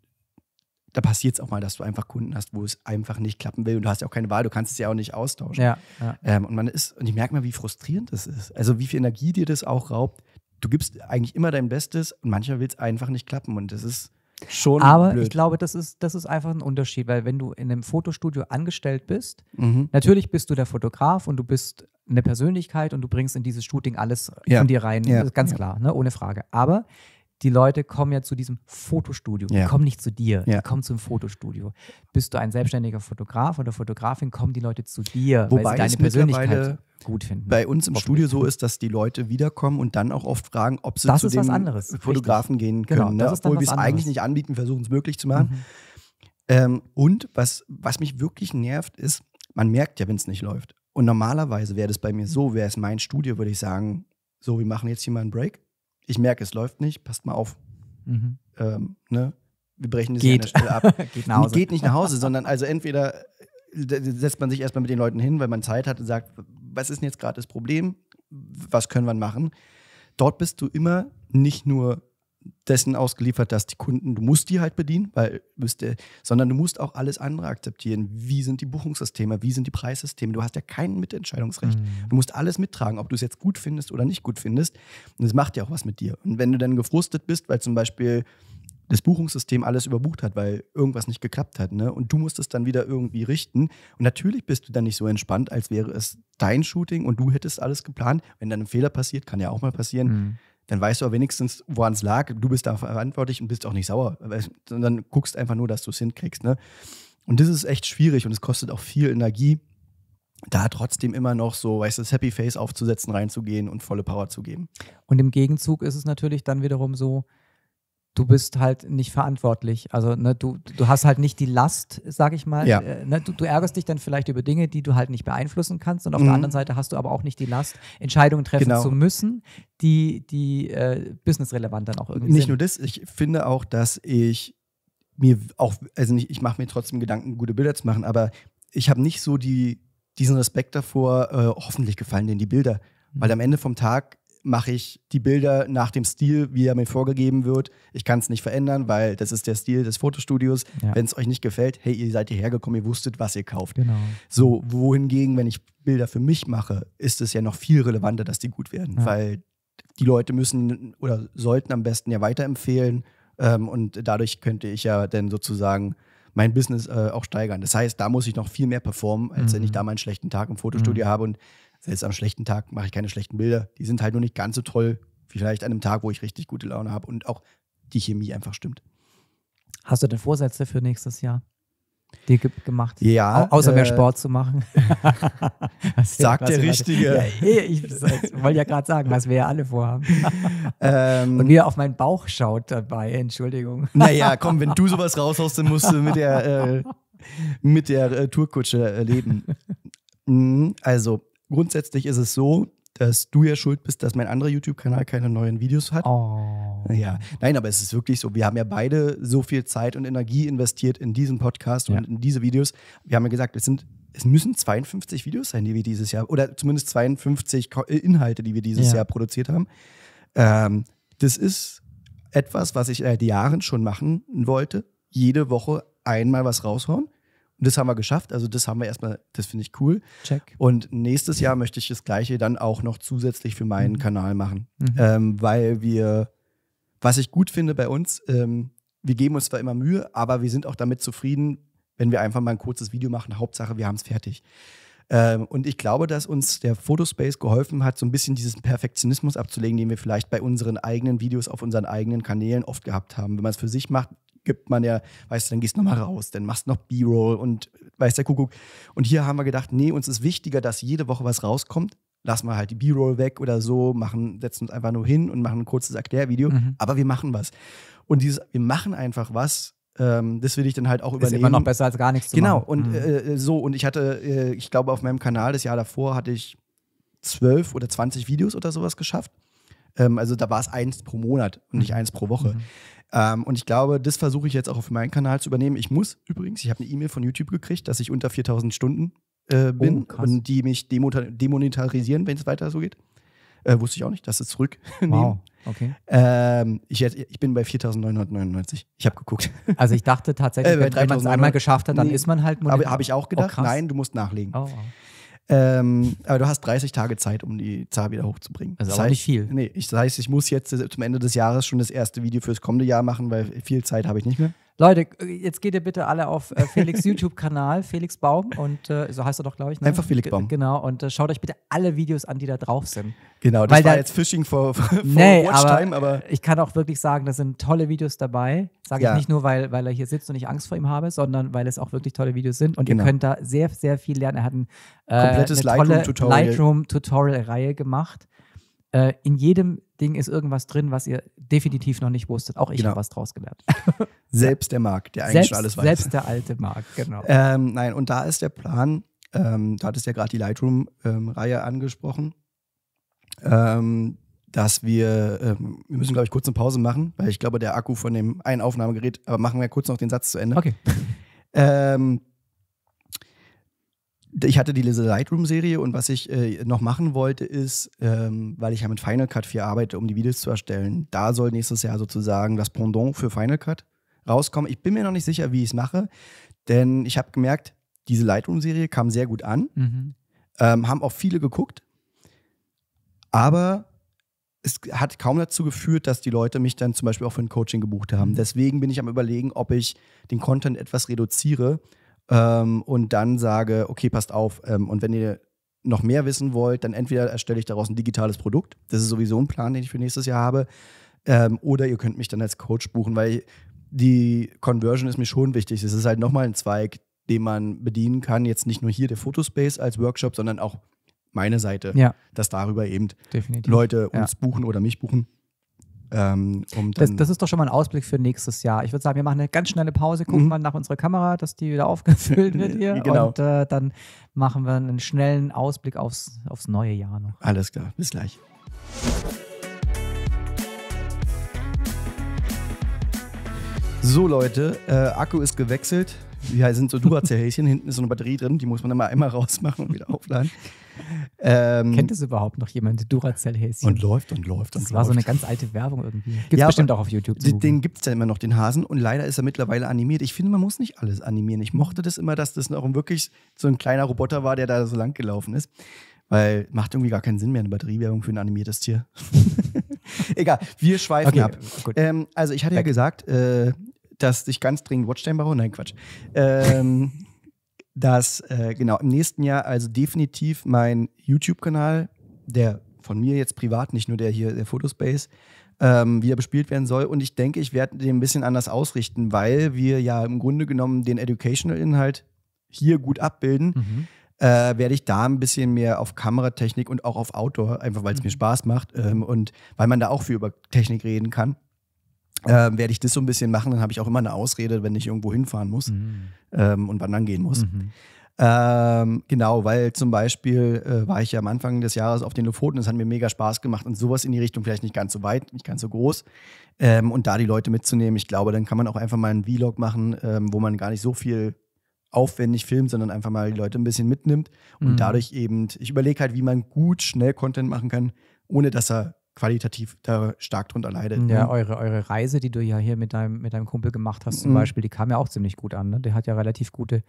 da passiert es auch mal, dass du einfach Kunden hast, wo es einfach nicht klappen will und du hast ja auch keine Wahl, du kannst es ja auch nicht austauschen. Ja, ja. Ähm, und man ist, und ich merke mal, wie frustrierend das ist. Also wie viel Energie dir das auch raubt. Du gibst eigentlich immer dein Bestes und manchmal will es einfach nicht klappen und das ist, Schon Aber blöd. ich glaube, das ist, das ist einfach ein Unterschied, weil wenn du in einem Fotostudio angestellt bist, mhm. natürlich bist du der Fotograf und du bist eine Persönlichkeit und du bringst in dieses Shooting alles ja. von dir rein. Ja. ganz ja. klar, ne? ohne Frage. Aber die Leute kommen ja zu diesem Fotostudio. Ja. Die kommen nicht zu dir, ja. die kommen zum Fotostudio. Bist du ein selbstständiger Fotograf oder Fotografin, kommen die Leute zu dir, Wobei weil sie deine Persönlichkeit gut finden. Bei uns im Studio so ist, dass die Leute wiederkommen und dann auch oft fragen, ob sie das zu dem Fotografen Richtig. gehen genau, können. Genau, ne? Obwohl wir es eigentlich nicht anbieten, versuchen es möglich zu machen. Mhm. Ähm, und was, was mich wirklich nervt, ist, man merkt ja, wenn es nicht läuft. Und normalerweise wäre das bei mir so, wäre es mein Studio, würde ich sagen, so, wir machen jetzt hier mal einen Break ich merke, es läuft nicht, passt mal auf. Mhm. Ähm, ne? Wir brechen das Geht. Stelle ab. <laughs> Geht, nach Hause. Geht nicht nach Hause, sondern also entweder äh, setzt man sich erstmal mit den Leuten hin, weil man Zeit hat und sagt, was ist denn jetzt gerade das Problem? Was können wir machen? Dort bist du immer nicht nur dessen ausgeliefert, dass die Kunden, du musst die halt bedienen, weil müsste, sondern du musst auch alles andere akzeptieren. Wie sind die Buchungssysteme, wie sind die Preissysteme? Du hast ja kein Mitentscheidungsrecht. Mhm. Du musst alles mittragen, ob du es jetzt gut findest oder nicht gut findest. Und es macht ja auch was mit dir. Und wenn du dann gefrustet bist, weil zum Beispiel das Buchungssystem alles überbucht hat, weil irgendwas nicht geklappt hat, ne? Und du musst es dann wieder irgendwie richten. Und natürlich bist du dann nicht so entspannt, als wäre es dein Shooting und du hättest alles geplant. Wenn dann ein Fehler passiert, kann ja auch mal passieren. Mhm dann weißt du wenigstens, woran es lag. Du bist da verantwortlich und bist auch nicht sauer, sondern guckst einfach nur, dass du es hinkriegst. Ne? Und das ist echt schwierig und es kostet auch viel Energie, da trotzdem immer noch so, weißt du, das Happy Face aufzusetzen, reinzugehen und volle Power zu geben. Und im Gegenzug ist es natürlich dann wiederum so, du bist halt nicht verantwortlich. Also ne, du, du hast halt nicht die Last, sag ich mal. Ja. Äh, ne, du, du, ärgerst dich dann vielleicht über Dinge, die du halt nicht beeinflussen kannst. Und auf mhm. der anderen Seite hast du aber auch nicht die Last, Entscheidungen treffen genau. zu müssen, die, die äh, businessrelevant dann auch irgendwie nicht sind. Nicht nur das, ich finde auch, dass ich mir auch, also nicht, ich mache mir trotzdem Gedanken, gute Bilder zu machen, aber ich habe nicht so die, diesen Respekt davor, äh, hoffentlich gefallen denen die Bilder. Mhm. Weil am Ende vom Tag mache ich die Bilder nach dem Stil, wie er mir vorgegeben wird. Ich kann es nicht verändern, weil das ist der Stil des Fotostudios. Ja. Wenn es euch nicht gefällt, hey, ihr seid hierher gekommen, ihr wusstet, was ihr kauft. Genau. So, wohingegen, wenn ich Bilder für mich mache, ist es ja noch viel relevanter, dass die gut werden, ja. weil die Leute müssen oder sollten am besten ja weiterempfehlen ähm, und dadurch könnte ich ja dann sozusagen mein Business äh, auch steigern. Das heißt, da muss ich noch viel mehr performen, als mhm. wenn ich mhm. da meinen schlechten Tag im Fotostudio mhm. habe und selbst am schlechten Tag mache ich keine schlechten Bilder. Die sind halt nur nicht ganz so toll, wie vielleicht an einem Tag, wo ich richtig gute Laune habe und auch die Chemie einfach stimmt. Hast du denn Vorsätze für nächstes Jahr? dir gemacht. Ja. Au außer äh, mehr Sport zu machen. <laughs> sagt der Richtige. Ja, eh, ich, ich <laughs> wollte ja gerade sagen, was wir ja alle vorhaben. Ähm, Und er auf meinen Bauch schaut dabei, Entschuldigung. Naja, komm, wenn du sowas raushaust, dann musst du mit der, äh, mit der äh, Tourkutsche äh, leben. <laughs> Mhm, also, grundsätzlich ist es so, dass du ja schuld bist, dass mein anderer YouTube-Kanal keine neuen Videos hat. Oh. Ja, nein, aber es ist wirklich so. Wir haben ja beide so viel Zeit und Energie investiert in diesen Podcast ja. und in diese Videos. Wir haben ja gesagt, es sind es müssen 52 Videos sein, die wir dieses Jahr oder zumindest 52 äh, Inhalte, die wir dieses ja. Jahr produziert haben. Ähm, das ist etwas, was ich seit Jahren schon machen wollte. Jede Woche einmal was raushauen das haben wir geschafft. Also das haben wir erstmal, das finde ich cool. Check. Und nächstes Jahr möchte ich das gleiche dann auch noch zusätzlich für meinen mhm. Kanal machen. Mhm. Ähm, weil wir, was ich gut finde bei uns, ähm, wir geben uns zwar immer Mühe, aber wir sind auch damit zufrieden, wenn wir einfach mal ein kurzes Video machen. Hauptsache, wir haben es fertig. Ähm, und ich glaube, dass uns der Fotospace geholfen hat, so ein bisschen diesen Perfektionismus abzulegen, den wir vielleicht bei unseren eigenen Videos auf unseren eigenen Kanälen oft gehabt haben. Wenn man es für sich macht, gibt man ja, weißt du, dann gehst du nochmal raus, dann machst du noch B-Roll und weißt der Kuckuck. Und hier haben wir gedacht, nee, uns ist wichtiger, dass jede Woche was rauskommt. Lassen wir halt die B-Roll weg oder so, machen, setzen uns einfach nur hin und machen ein kurzes Erklärvideo. Mhm. Aber wir machen was. Und dieses, wir machen einfach was, ähm, das will ich dann halt auch ist übernehmen. Ist immer noch besser als gar nichts zu genau, machen. Genau, und mhm. äh, so, und ich hatte, äh, ich glaube, auf meinem Kanal das Jahr davor hatte ich zwölf oder zwanzig Videos oder sowas geschafft. Ähm, also da war es eins pro Monat und nicht mhm. eins pro Woche. Mhm. Ähm, und ich glaube, das versuche ich jetzt auch auf meinen Kanal zu übernehmen. Ich muss übrigens, ich habe eine E-Mail von YouTube gekriegt, dass ich unter 4000 Stunden äh, oh, bin oh, und die mich demonetarisieren, wenn es weiter so geht. Äh, wusste ich auch nicht, dass es zurück. <laughs> Wow. Okay. Ähm, ich, ich, bin bei 4.999. Ich habe geguckt. Also ich dachte tatsächlich, äh, wenn man es einmal geschafft hat, dann nee. ist man halt. Monetar. Aber habe ich auch oh, gedacht, oh, nein, du musst nachlegen. Oh, oh. Ähm, aber du hast 30 Tage Zeit, um die Zahl wieder hochzubringen. Also das heißt, nicht viel. Nee, ich, das heißt, ich muss jetzt zum Ende des Jahres schon das erste Video fürs kommende Jahr machen, weil viel Zeit habe ich nicht mehr. Leute, äh, jetzt geht ihr bitte alle auf äh, Felix <laughs> YouTube-Kanal, Felix Baum, und äh, so heißt er doch, glaube ich. Ne? Einfach Felix Baum. G genau, und äh, schaut euch bitte alle Videos an, die da drauf sind. Genau, das Weil war da, jetzt Fishing for, <laughs> for nee, Watchtime, aber, aber, Ich kann auch wirklich sagen, da sind tolle Videos dabei. Sage ja. ich nicht nur, weil, weil er hier sitzt und ich Angst vor ihm habe, sondern weil es auch wirklich tolle Videos sind. Und genau. ihr könnt da sehr, sehr viel lernen. Er hat ein äh, komplettes Lightroom-Tutorial-Reihe Lightroom gemacht. Äh, in jedem Ding ist irgendwas drin, was ihr definitiv noch nicht wusstet. Auch ich genau. habe was draus gelernt. <laughs> selbst der Marc, der eigentlich selbst, schon alles weiß. Selbst der alte Marc, genau. Ähm, nein, und da ist der Plan, ähm, da hattest ja gerade die Lightroom-Reihe ähm, angesprochen, ähm, dass wir, ähm, wir müssen glaube ich kurz eine Pause machen, weil ich glaube der Akku von dem einen Aufnahmegerät, aber machen wir kurz noch den Satz zu Ende. Okay. Ähm, ich hatte diese Lightroom-Serie und was ich äh, noch machen wollte, ist, ähm, weil ich ja mit Final Cut 4 arbeite, um die Videos zu erstellen, da soll nächstes Jahr sozusagen das Pendant für Final Cut rauskommen. Ich bin mir noch nicht sicher, wie ich es mache, denn ich habe gemerkt, diese Lightroom-Serie kam sehr gut an, mhm. ähm, haben auch viele geguckt, aber es hat kaum dazu geführt, dass die Leute mich dann zum Beispiel auch für ein Coaching gebucht haben. Mhm. Deswegen bin ich am Überlegen, ob ich den Content etwas reduziere ähm, und dann sage, okay, passt auf. Ähm, und wenn ihr noch mehr wissen wollt, dann entweder erstelle ich daraus ein digitales Produkt. Das ist sowieso ein Plan, den ich für nächstes Jahr habe. Ähm, oder ihr könnt mich dann als Coach buchen, weil die Conversion ist mir schon wichtig. Es ist halt nochmal ein Zweig, den man bedienen kann. Jetzt nicht nur hier der Fotospace als Workshop, sondern auch meine Seite, ja. dass darüber eben Definitiv. Leute uns ja. buchen oder mich buchen. Ähm, um das, das, ist doch schon mal ein Ausblick für nächstes Jahr. Ich würde sagen, wir machen eine ganz schnelle Pause, gucken mhm. mal nach unserer Kamera, dass die wieder <laughs> aufgefüllt wird hier. <laughs> genau. Und äh, dann machen wir einen schnellen Ausblick aufs, aufs neue Jahr noch. Alles klar, bis gleich. So Leute, äh, Akku ist gewechselt. Ja, sind so Duracell-Häschen. Hinten ist so eine Batterie drin, die muss man immer einmal rausmachen und wieder aufladen. Ähm, Kennt es überhaupt noch jemand, Duracell-Häschen? Und läuft und läuft das und läuft. Das war so eine ganz alte Werbung irgendwie. Gibt es ja, bestimmt auch auf YouTube. Den, den gibt es ja immer noch, den Hasen. Und leider ist er mittlerweile animiert. Ich finde, man muss nicht alles animieren. Ich mochte das immer, dass das noch wirklich so ein kleiner Roboter war, der da so lang gelaufen ist. Weil macht irgendwie gar keinen Sinn mehr, eine Batteriewerbung für ein animiertes Tier. <laughs> Egal, wir schweifen okay, ab. Ähm, also ich hatte Back. ja gesagt, äh, dass ich ganz dringend Watchtime brauche. Nein, Quatsch. Ähm, <laughs> dass äh, genau im nächsten Jahr also definitiv mein YouTube-Kanal, der von mir jetzt privat, nicht nur der hier, der Photospace, ähm, wieder bespielt werden soll. Und ich denke, ich werde den ein bisschen anders ausrichten, weil wir ja im Grunde genommen den Educational-Inhalt hier gut abbilden. Mhm. Äh, werde ich da ein bisschen mehr auf Kameratechnik und auch auf Outdoor, einfach weil es mhm. mir Spaß macht ähm, und weil man da auch viel über Technik reden kann ähm, werde ich das so ein bisschen machen. Dann habe ich auch immer eine Ausrede, wenn ich irgendwo hinfahren muss mhm. ähm, und wandern gehen muss. Mhm. Ähm, genau, weil zum Beispiel äh, war ich ja am Anfang des Jahres auf den Lofoten, das hat mir mega Spaß gemacht und sowas in die Richtung vielleicht nicht ganz so weit, nicht ganz so groß. Ähm, und da die Leute mitzunehmen, ich glaube, dann kann man auch einfach mal einen Vlog machen, ähm, wo man gar nicht so viel aufwendig filmt, sondern einfach mal die Leute ein bisschen mitnimmt und mhm. dadurch eben, ich überlege halt, wie man gut, schnell Content machen kann, ohne dass er qualitativ da stark drunter leidet. Ja, ne? eure, eure Reise, die du ja hier mit deinem, mit deinem Kumpel gemacht hast, zum mhm. Beispiel, die kam ja auch ziemlich gut an. Ne? Der hat ja relativ gute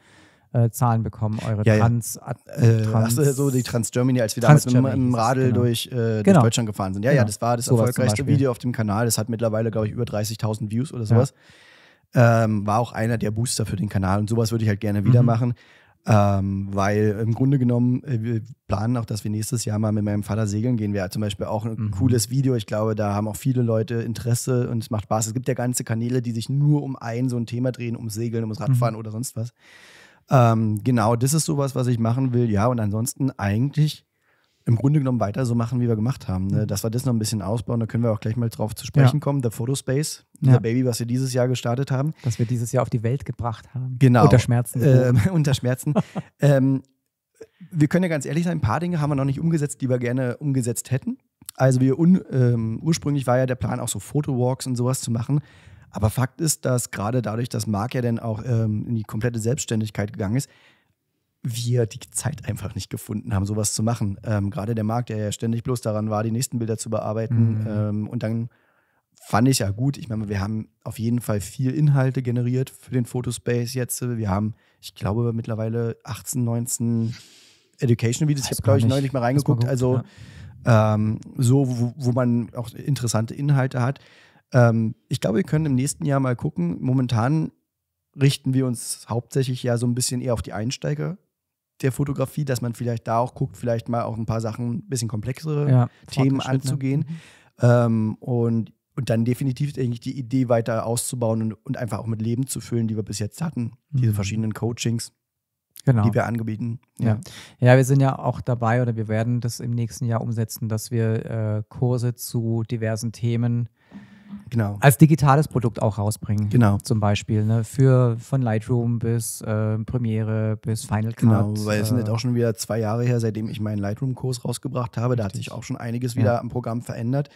äh, Zahlen bekommen, eure ja, Trans, ja. Äh, Trans Ach, so die Trans Germany, als wir damals mit dem Radl genau. durch, äh, durch genau. Deutschland gefahren sind. Ja, genau. ja, das war das so erfolgreichste Video auf dem Kanal. Das hat mittlerweile, glaube ich, über 30.000 Views oder sowas. Ja. Ähm, war auch einer der Booster für den Kanal und sowas würde ich halt gerne wieder mhm. machen. Ähm, weil im Grunde genommen, äh, wir planen auch, dass wir nächstes Jahr mal mit meinem Vater segeln gehen. Wäre zum Beispiel auch ein mhm. cooles Video. Ich glaube, da haben auch viele Leute Interesse und es macht Spaß. Es gibt ja ganze Kanäle, die sich nur um ein so ein Thema drehen, ums Segeln, ums mhm. Radfahren mhm. oder sonst was. Ähm, genau, das ist sowas, was ich machen will. Ja, und ansonsten eigentlich im Grunde genommen weiter so machen, wie wir gemacht haben. Ne? Mhm. Dass wir das noch ein bisschen ausbauen, da können wir auch gleich mal drauf zu sprechen ja. kommen. Der Photospace, ja. der Baby, was wir dieses Jahr gestartet haben. Das wir dieses Jahr auf die Welt gebracht haben. Genau. Unter Schmerzen. Ähm, <laughs> unter Schmerzen. ähm, wir können ja ganz ehrlich sein, ein paar Dinge haben wir noch nicht umgesetzt, die wir gerne umgesetzt hätten. Also wir un, ähm, ursprünglich war ja der Plan, auch so Fotowalks und sowas zu machen. Aber Fakt ist, dass gerade dadurch, dass Marc ja dann auch ähm, in die komplette Selbstständigkeit gegangen ist, wir die Zeit einfach nicht gefunden haben, sowas zu machen. Ähm, Gerade der Markt, der ja ständig bloß daran war, die nächsten Bilder zu bearbeiten. Mhm. Ähm, und dann fand ich ja gut. Ich meine, wir haben auf jeden Fall viel Inhalte generiert für den Photospace jetzt. Wir haben, ich glaube, mittlerweile 18, 19 Education-Videos. Ich habe, glaube ich, neulich mal reingeguckt. Mal also ja. ähm, so, wo, wo, man auch interessante Inhalte hat. Ähm, ich glaube, wir können im nächsten Jahr mal gucken. Momentan richten wir uns hauptsächlich ja so ein bisschen eher auf die Einsteiger der Fotografie, dass man vielleicht da auch guckt, vielleicht mal auch ein paar Sachen, ein bisschen komplexere ja, Themen anzugehen. Ne? Ähm, und, und dann definitiv eigentlich die Idee weiter auszubauen und, und einfach auch mit Leben zu füllen, die wir bis jetzt hatten, mhm. diese verschiedenen Coachings. Genau. die wir anbieten. Ja. ja. ja, wir sind ja auch dabei oder wir werden das im nächsten Jahr umsetzen, dass wir äh, Kurse zu diversen Themen Genau. Als digitales Produkt auch rausbringen. Genau. Zum Beispiel, ne? Für von Lightroom bis äh, Premiere bis Final Cut. Genau, weil es sind äh, jetzt auch schon wieder zwei Jahre her, seitdem ich meinen Lightroom-Kurs rausgebracht habe. Richtig. Da hat sich auch schon einiges wieder am Programm verändert.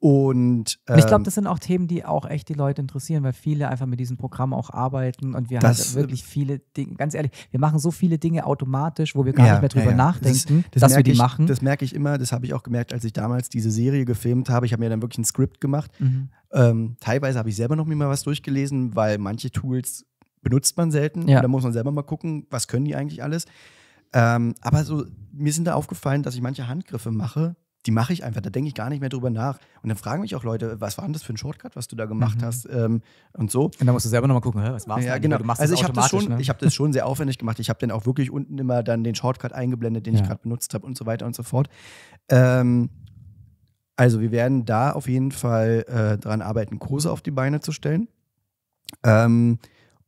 Und, ähm, ich glaube, das sind auch Themen, die auch echt die Leute interessieren, weil viele einfach mit diesem Programm auch arbeiten und wir das, haben halt wirklich viele Dinge, ganz ehrlich, wir machen so viele Dinge automatisch, wo wir gar ja, nicht mehr drüber ja, ja. nachdenken, das, das dass wir die ich, machen. Das merke ich immer, das habe ich auch gemerkt, als ich damals diese Serie gefilmt habe. Ich habe mir dann wirklich ein Skript gemacht. Mhm. Ähm, teilweise habe ich selber noch mal was durchgelesen, weil manche Tools benutzt man selten. Ja. da muss man selber mal gucken, was können die eigentlich alles. Ähm, aber so, mir sind da aufgefallen, dass ich manche Handgriffe mache, die mache ich einfach, da denke ich gar nicht mehr drüber nach. Und dann fragen mich auch Leute, was war denn das für ein Shortcut, was du da gemacht mhm. hast ähm, und so. Und dann musst du selber nochmal gucken, was war es ja, denn? genau. Du machst also ich habe das, schon, ne? Ich hab das schon sehr aufwendig gemacht. Ich habe dann auch wirklich unten immer dann den Shortcut eingeblendet, den ja. ich gerade benutzt habe und so weiter und so fort. Ähm, also wir werden da auf jeden Fall äh, dran arbeiten, Kurse auf die Beine zu stellen. Ähm,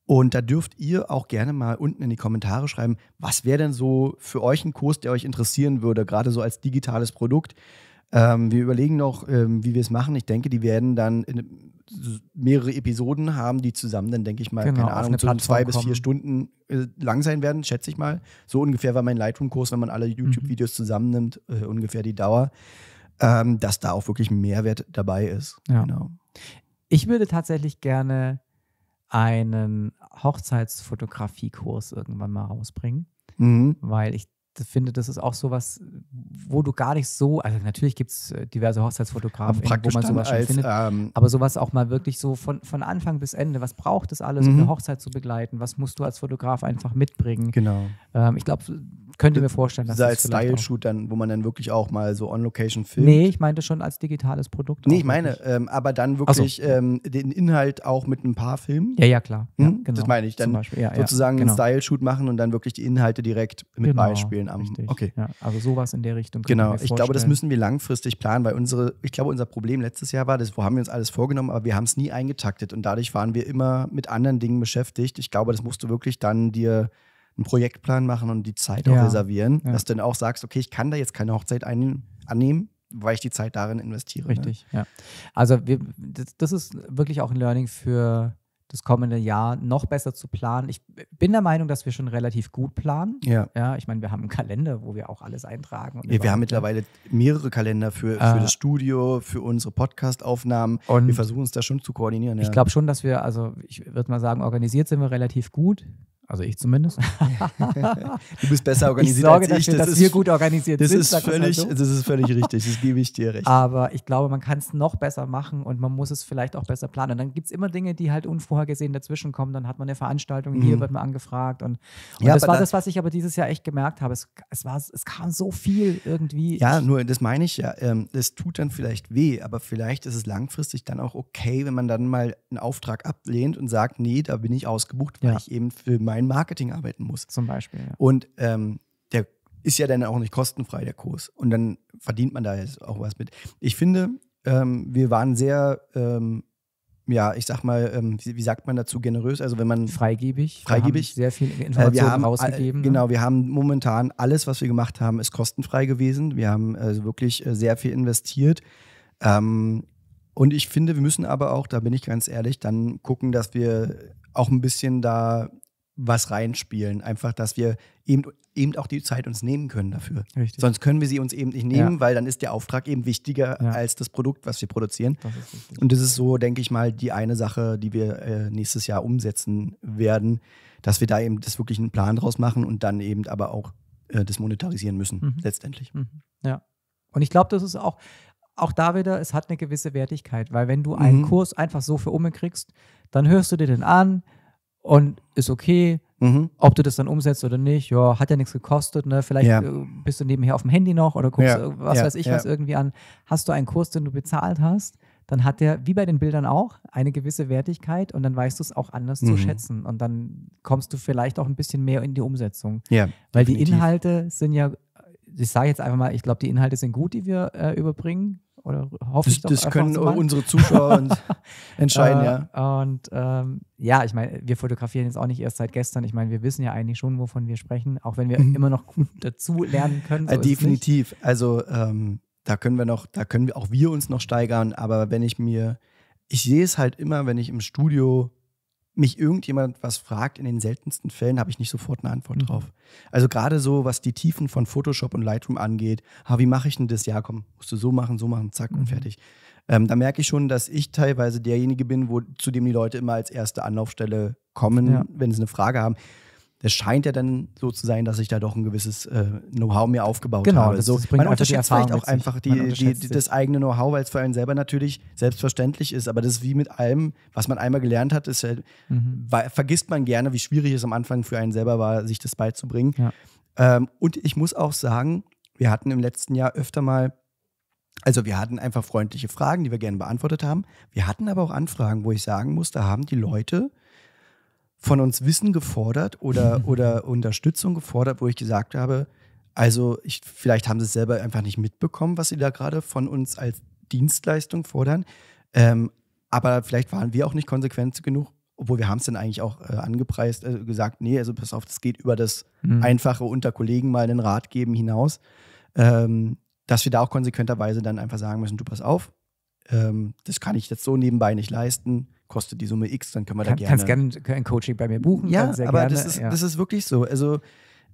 und da dürft ihr auch gerne mal unten in die Kommentare schreiben, was wäre denn so für euch ein Kurs, der euch interessieren würde, gerade so als digitales Produkt. Ähm, wir überlegen noch, ähm, wie wir es machen. Ich denke, die werden dann mehrere Episoden haben, die zusammen dann, denke ich mal, genau, keine Ahnung, so zwei bis vier Stunden äh, lang sein werden, schätze ich mal. So ungefähr war mein Lightroom-Kurs, wenn man alle mhm. YouTube-Videos mhm. zusammennimmt, äh, ungefähr die Dauer, ähm, dass da auch wirklich Mehrwert dabei ist. Ja. Genau. Ich würde tatsächlich gerne einen Hochzeitsfotografiekurs irgendwann mal rausbringen, mhm. weil ich finde, das ist auch sowas, wo du gar nicht so, also natürlich gibt es äh, diverse Hochzeitsfotografen, wo man sowas als, findet, ähm, aber sowas auch mal wirklich so von, von Anfang bis Ende, was braucht es alles, mhm. um eine Hochzeit zu begleiten, was musst du als Fotograf einfach mitbringen. Genau. Ähm, ich glaube, könnte mir vorstellen, dass als das Style-Shoot dann, wo man dann wirklich auch mal so on-Location filmt. Nee, ich meinte schon als digitales Produkt. Nee, ich meine, ähm, aber dann wirklich so. ähm, den Inhalt auch mit ein paar Filmen. Ja, ja, klar. Hm? Ja, genau. Das meine ich. Dann ja, sozusagen ja, genau. einen Style-Shoot machen und dann wirklich die Inhalte direkt mit genau, Beispielen am. Richtig. Okay. also sowas in der Richtung. Genau. Ich glaube, das müssen wir langfristig planen, weil unsere, ich glaube, unser Problem letztes Jahr war, das, wo haben wir uns alles vorgenommen, aber wir haben es nie eingetaktet und dadurch waren wir immer mit anderen Dingen beschäftigt. Ich glaube, das musst du wirklich dann dir einen Projektplan machen und die Zeit auch ja. reservieren, ja. dass du dann auch sagst, okay, ich kann da jetzt keine Hochzeit ein, annehmen, weil ich die Zeit darin investiere. Ne? Richtig, ne? ja. Also wir, das, ist wirklich auch ein Learning für das kommende Jahr noch besser zu planen. Ich bin der Meinung, dass wir schon relativ gut planen. Ja. ja ich meine, wir haben einen Kalender, wo wir auch alles eintragen. Ja, wir haben mittlerweile mehrere Kalender für, äh, das Studio, für unsere Podcast-Aufnahmen. Und wir versuchen uns da schon zu koordinieren. Ich glaube schon, dass wir, also ich würde mal sagen, organisiert sind wir relativ gut. Also ich zumindest. <laughs> du bist besser organisiert ich sorge als ich. Dafür, das dass ist, wir gut organisiert das sind, Ist völlig, das, ist völlig richtig, das gebe ich dir recht. Aber ich glaube, man kann es noch besser machen und man muss es vielleicht auch besser planen. Und dann gibt es immer Dinge, die halt unvorhergesehen dazwischenkommen. Dann hat man eine Veranstaltung, mhm. hier wird man angefragt. Und, und ja, das war das, was ich aber dieses Jahr echt gemerkt habe. Es, es, war, es kam so viel irgendwie. Ja, nur das meine ich ja. Es ähm, tut dann vielleicht weh, aber vielleicht ist es langfristig dann auch okay, wenn man dann mal einen Auftrag ablehnt und sagt, nee, da bin ich ausgebucht, weil ja. ich eben für meine mein Marketing arbeiten muss. Zum Beispiel. Ja. Und ähm, der ist ja dann auch nicht kostenfrei, der Kurs. Und dann verdient man da jetzt auch was mit. Ich finde, ähm, wir waren sehr, ähm, ja, ich sag mal, ähm, wie, wie, sagt man dazu, generös? Also wenn man freigebig, freigebig, sehr viel Informationen äh, wir haben, rausgegeben. Äh, genau, wir haben momentan alles, was wir gemacht haben, ist kostenfrei gewesen. Wir haben also wirklich äh, sehr viel investiert. Ähm, und ich finde, wir müssen aber auch, da bin ich ganz ehrlich, dann gucken, dass wir auch ein bisschen da was reinspielen. Einfach, dass wir eben, eben auch die Zeit uns nehmen können dafür. Richtig. Sonst können wir sie uns eben nicht nehmen, ja. weil dann ist der Auftrag eben wichtiger ja. als das Produkt, was wir produzieren. Das und das ist so, denke ich mal, die eine Sache, die wir äh, nächstes Jahr umsetzen werden, dass wir da eben das wirklich einen Plan draus machen und dann eben aber auch äh, das monetarisieren müssen, mhm. letztendlich. Mhm. Ja. Und ich glaube, das ist auch, auch da wieder, es hat eine gewisse Wertigkeit, weil wenn du einen mhm. Kurs einfach so für Umme kriegst, dann hörst du dir den an, und ist okay. Mhm. Ob du das dann umsetzt oder nicht, ja, hat ja nichts gekostet, ne? Vielleicht ja. Äh, bist du nebenher auf dem Handy noch oder guckst, ja. was ja. weiß ich was irgendwie an. Hast du einen Kurs, den du bezahlt hast, dann hat der, wie bei den Bildern auch, eine gewisse Wertigkeit und dann weißt du es auch anders mhm. zu schätzen. Und dann kommst du vielleicht auch ein bisschen mehr in die Umsetzung. Weil definitiv. die Inhalte sind ja, ich sage jetzt einfach mal, ich glaube, die Inhalte sind gut, die wir äh, überbringen oder hoffe das, ich doch Das können unsere Zuschauer <laughs> entscheiden, äh, ja. Und ähm, ja, ich meine, wir fotografieren jetzt auch nicht erst seit gestern. Ich meine, wir wissen ja eigentlich schon, wovon wir sprechen, auch wenn wir mhm. immer noch gut dazu lernen können. Äh, so äh, definitiv. Also ähm, da können wir noch, da können wir auch wir uns noch steigern. Aber wenn ich mir, ich sehe es halt immer, wenn ich im Studio mich irgendjemand was fragt, in den seltensten Fällen habe ich nicht sofort eine Antwort mhm. drauf. Also gerade so, was die Tiefen von Photoshop und Lightroom angeht, ha, wie mache ich denn das? Ja, komm, musst du so machen, so machen, zack mhm. und fertig. Ähm, da merke ich schon, dass ich teilweise derjenige bin, wo, zu dem die Leute immer als erste Anlaufstelle kommen, ja. wenn sie eine Frage haben das scheint ja dann so zu sein, dass ich da doch ein gewisses äh, Know-how mir aufgebaut genau, habe. Das, so, man unterschätzt vielleicht auch einfach die, die, die, das eigene Know-how, weil es für einen selber natürlich selbstverständlich ist. Aber das ist wie mit allem, was man einmal gelernt hat, ist, halt, mhm. vergisst man gerne, wie schwierig es am Anfang für einen selber war, sich das beizubringen. Ja. Ähm, und ich muss auch sagen, wir hatten im letzten Jahr öfter mal also wir hatten einfach freundliche Fragen, die wir gerne beantwortet haben. Wir hatten aber auch Anfragen, wo ich sagen muss, da haben die Leute von uns Wissen gefordert oder, <laughs> oder Unterstützung gefordert, wo ich gesagt habe, also ich, vielleicht haben sie es selber einfach nicht mitbekommen, was sie da gerade von uns als Dienstleistung fordern. Ähm, aber vielleicht waren wir auch nicht konsequent genug, obwohl wir haben es dann eigentlich auch äh, angepreist, äh, gesagt, nee, also pass auf, das geht über das mhm. einfache unter Kollegen mal einen Rat geben hinaus, ähm, dass wir da auch konsequenterweise dann einfach sagen müssen, du pass auf, ähm, das kann ich jetzt so nebenbei nicht leisten, kostet die Summe X, dann können wir kann, da gerne. Kannst gerne ein Coaching bei mir buchen. Ja, aber gerne, das, ist, ja. das ist wirklich so. Also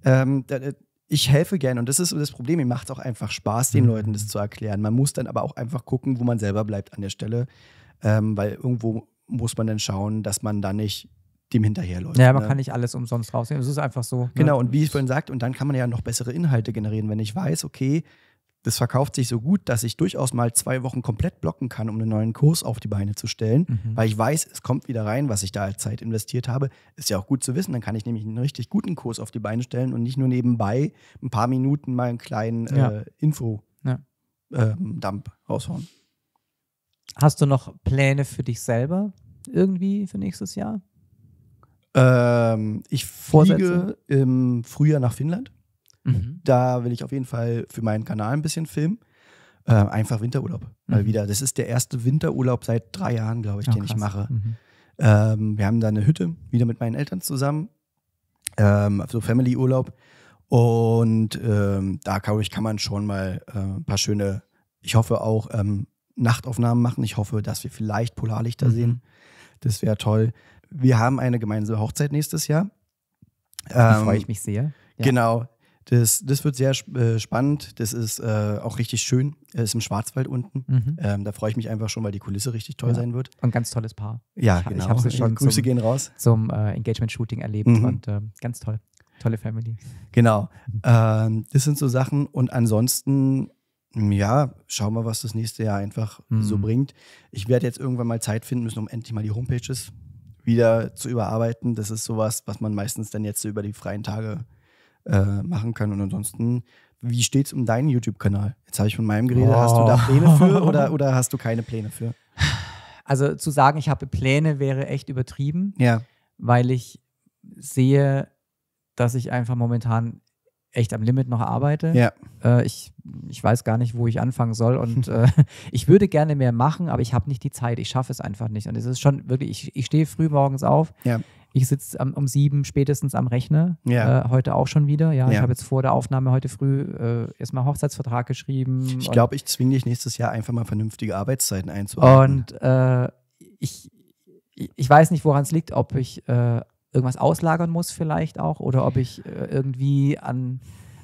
ähm, da, äh, ich helfe gerne und das ist das Problem. Mir macht es auch einfach Spaß, den mhm. Leuten das zu erklären. Man muss dann aber auch einfach gucken, wo man selber bleibt an der Stelle, ähm, weil irgendwo muss man dann schauen, dass man da nicht dem hinterherläuft. Ja, man ne? kann nicht alles umsonst rausnehmen. Es ist einfach so. Ne? Genau, ne? und wie ich vorhin sagte, und dann kann man ja noch bessere Inhalte generieren, wenn ich weiß, okay, das verkauft sich so gut, dass ich durchaus mal zwei Wochen komplett blocken kann, um einen neuen Kurs auf die Beine zu stellen, mhm. weil ich weiß, es kommt wieder rein, was ich da als Zeit investiert habe. Ist ja auch gut zu wissen, dann kann ich nämlich einen richtig guten Kurs auf die Beine stellen und nicht nur nebenbei ein paar Minuten mal einen kleinen ja. äh, Info-Dump ja. äh, raushauen. Hast du noch Pläne für dich selber irgendwie für nächstes Jahr? Ähm, ich fliege Vorsätze? im Frühjahr nach Finnland. Mhm. Da will ich auf jeden Fall für meinen Kanal ein bisschen filmen. Äh, einfach Winterurlaub. Mhm. Mal wieder. Das ist der erste Winterurlaub seit drei Jahren, glaube ich, ja, oh, den krass. ich mache. Mhm. Ähm, wir haben da eine Hütte, wieder mit meinen Eltern zusammen. Ähm, also Family-Urlaub. Und ähm, da, glaube ich, kann man schon mal äh, ein paar schöne, ich hoffe auch, ähm, Nachtaufnahmen machen. Ich hoffe, dass wir vielleicht Polarlichter mhm. sehen. Das wäre toll. Wir haben eine gemeinsame Hochzeit nächstes Jahr. Ähm, da freue ich mich sehr. Ja. Genau. Das, das wird sehr äh, spannend. Das ist äh, auch richtig schön. Es Ist im Schwarzwald unten. Mhm. Ähm, da freue ich mich einfach schon, weil die Kulisse richtig toll ja. sein wird. Und ganz tolles Paar. Ja, ich, genau. Ich habe sie schon. Grüße zum, gehen raus. Zum äh, Engagement-Shooting erlebt mhm. und ähm, ganz toll. Tolle Family. Genau. Ähm, das sind so Sachen. Und ansonsten, hm, ja, schauen wir, was das nächste Jahr einfach mhm. so bringt. Ich werde jetzt irgendwann mal Zeit finden müssen, um endlich mal die Homepages wieder zu überarbeiten. Das ist sowas, was man meistens dann jetzt so über die freien Tage äh, machen können. Und ansonsten, wie steht es um deinen YouTube-Kanal? Jetzt habe ich von meinem geredet. Oh. Hast du da Pläne für oder, oder hast du keine Pläne für? Also zu sagen, ich habe Pläne, wäre echt übertrieben. Ja. Weil ich sehe, dass ich einfach momentan echt am Limit noch arbeite. Ja. Äh, ich, ich weiß gar nicht, wo ich anfangen soll. Und <laughs> äh, ich würde gerne mehr machen, aber ich habe nicht die Zeit. Ich schaffe es einfach nicht. Und es ist schon wirklich, ich, ich stehe früh morgens auf. Ja. Ich sitze um sieben spätestens am Rechner. Ja. Äh, heute auch schon wieder. Ja, ja. ich habe jetzt vor der Aufnahme heute früh äh, erstmal Hochzeitsvertrag geschrieben. Ich glaube, ich zwinge dich nächstes Jahr einfach mal vernünftige Arbeitszeiten einzuhalten. Und äh, ich, ich weiß nicht, woran es liegt, ob ich äh, irgendwas auslagern muss vielleicht auch oder ob ich äh, irgendwie an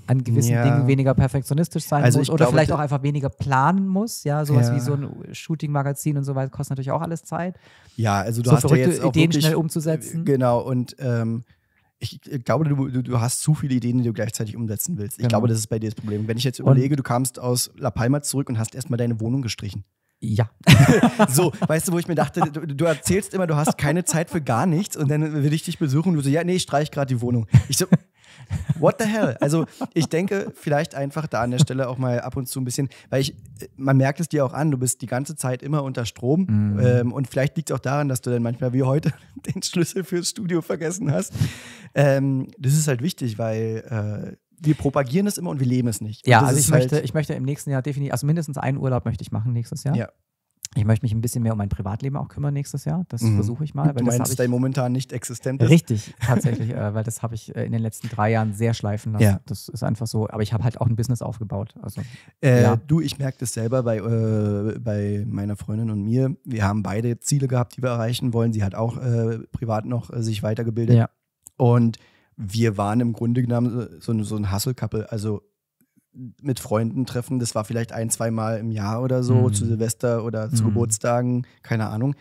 an gewissen ja. Dingen weniger perfektionistisch sein also muss oder glaube, vielleicht auch einfach weniger planen muss. Ja, sowas ja. wie so ein Shooting-Magazin und so weiter kostet natürlich auch alles Zeit. Ja, also du so hast ja jetzt auch Ideen wirklich, schnell umzusetzen. Genau, und ähm, ich äh, glaube, du, du, du, hast zu viele Ideen, die du gleichzeitig umsetzen willst. Ich genau. glaube, das ist bei dir das Problem. Wenn ich jetzt überlege, und du kamst aus La Palma zurück und hast erstmal deine Wohnung gestrichen. Ja. <laughs> so, weißt du, wo ich mir dachte, du, du, erzählst immer, du hast keine Zeit für gar nichts und dann will ich dich besuchen und du so, ja, nee, ich streich gerade die Wohnung. Ich so, What the hell? Also ich denke, vielleicht einfach da an der Stelle auch mal ab und zu ein bisschen, weil ich, man merkt es dir auch an, du bist die ganze Zeit immer unter Strom mhm. ähm, und vielleicht liegt es auch daran, dass du dann manchmal wie heute <laughs> den Schlüssel fürs Studio vergessen hast. Ähm, das ist halt wichtig, weil äh, wir propagieren es immer und wir leben es nicht. Ja, also ich, halt möchte, ich möchte im nächsten Jahr definitiv, also mindestens einen Urlaub möchte ich machen nächstes Jahr. Ja. Ich möchte mich ein bisschen mehr um mein Privatleben auch kümmern nächstes Jahr. Das mhm. versuche ich mal. du meinst, ich, dein momentan nicht existent ist? Richtig, <laughs> tatsächlich, äh, weil das habe ich äh, in den letzten drei Jahren sehr schleifen lassen. Ja. Das ist einfach so. Aber ich habe halt auch ein Business aufgebaut. Also, äh, ja. Du, ich merke das selber bei, äh, bei meiner Freundin und mir. Wir haben beide Ziele gehabt, die wir erreichen wollen. Sie hat auch äh, privat noch äh, sich weitergebildet. Ja. Und wir waren im Grunde genommen so, so ein Hustle-Couple. Also mit Freunden treffen, das war vielleicht ein, zweimal im Jahr oder so, mhm. zu Silvester oder zu mhm. Geburtstagen, keine Ahnung.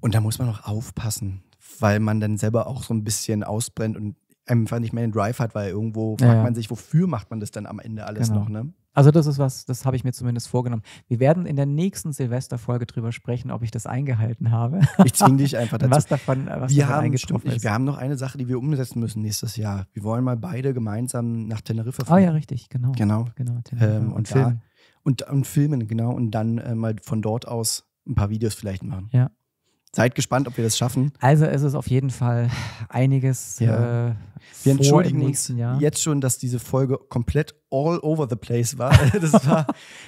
Und da muss man auch aufpassen, weil man dann selber auch so ein bisschen ausbrennt und einfach nicht mehr den Drive hat, weil irgendwo ja, fragt man sich, wofür macht man das dann am Ende alles genau. noch, ne? Also das ist was, das habe ich mir zumindest vorgenommen. Wir werden in der nächsten Silvesterfolge drüber sprechen, ob ich das eingehalten habe. Ich zwinge dich einfach dazu. was davon, was wir davon haben, stimmt, ist. Wir haben noch eine Sache, die wir umsetzen müssen nächstes Jahr. Wir wollen mal beide gemeinsam nach Teneriffa fahren. Ah oh, ja, richtig, genau. Genau. genau ähm, und, und filmen. und, und filmen, genau. Und dann äh, mal von dort aus ein paar Videos vielleicht machen. Ja. Seid gespannt, ob wir das schaffen. Also es ist auf jeden Fall einiges. Ja. Äh, wir entschuldigen uns Jahr. jetzt schon, dass diese Folge komplett all over the place war. <laughs> war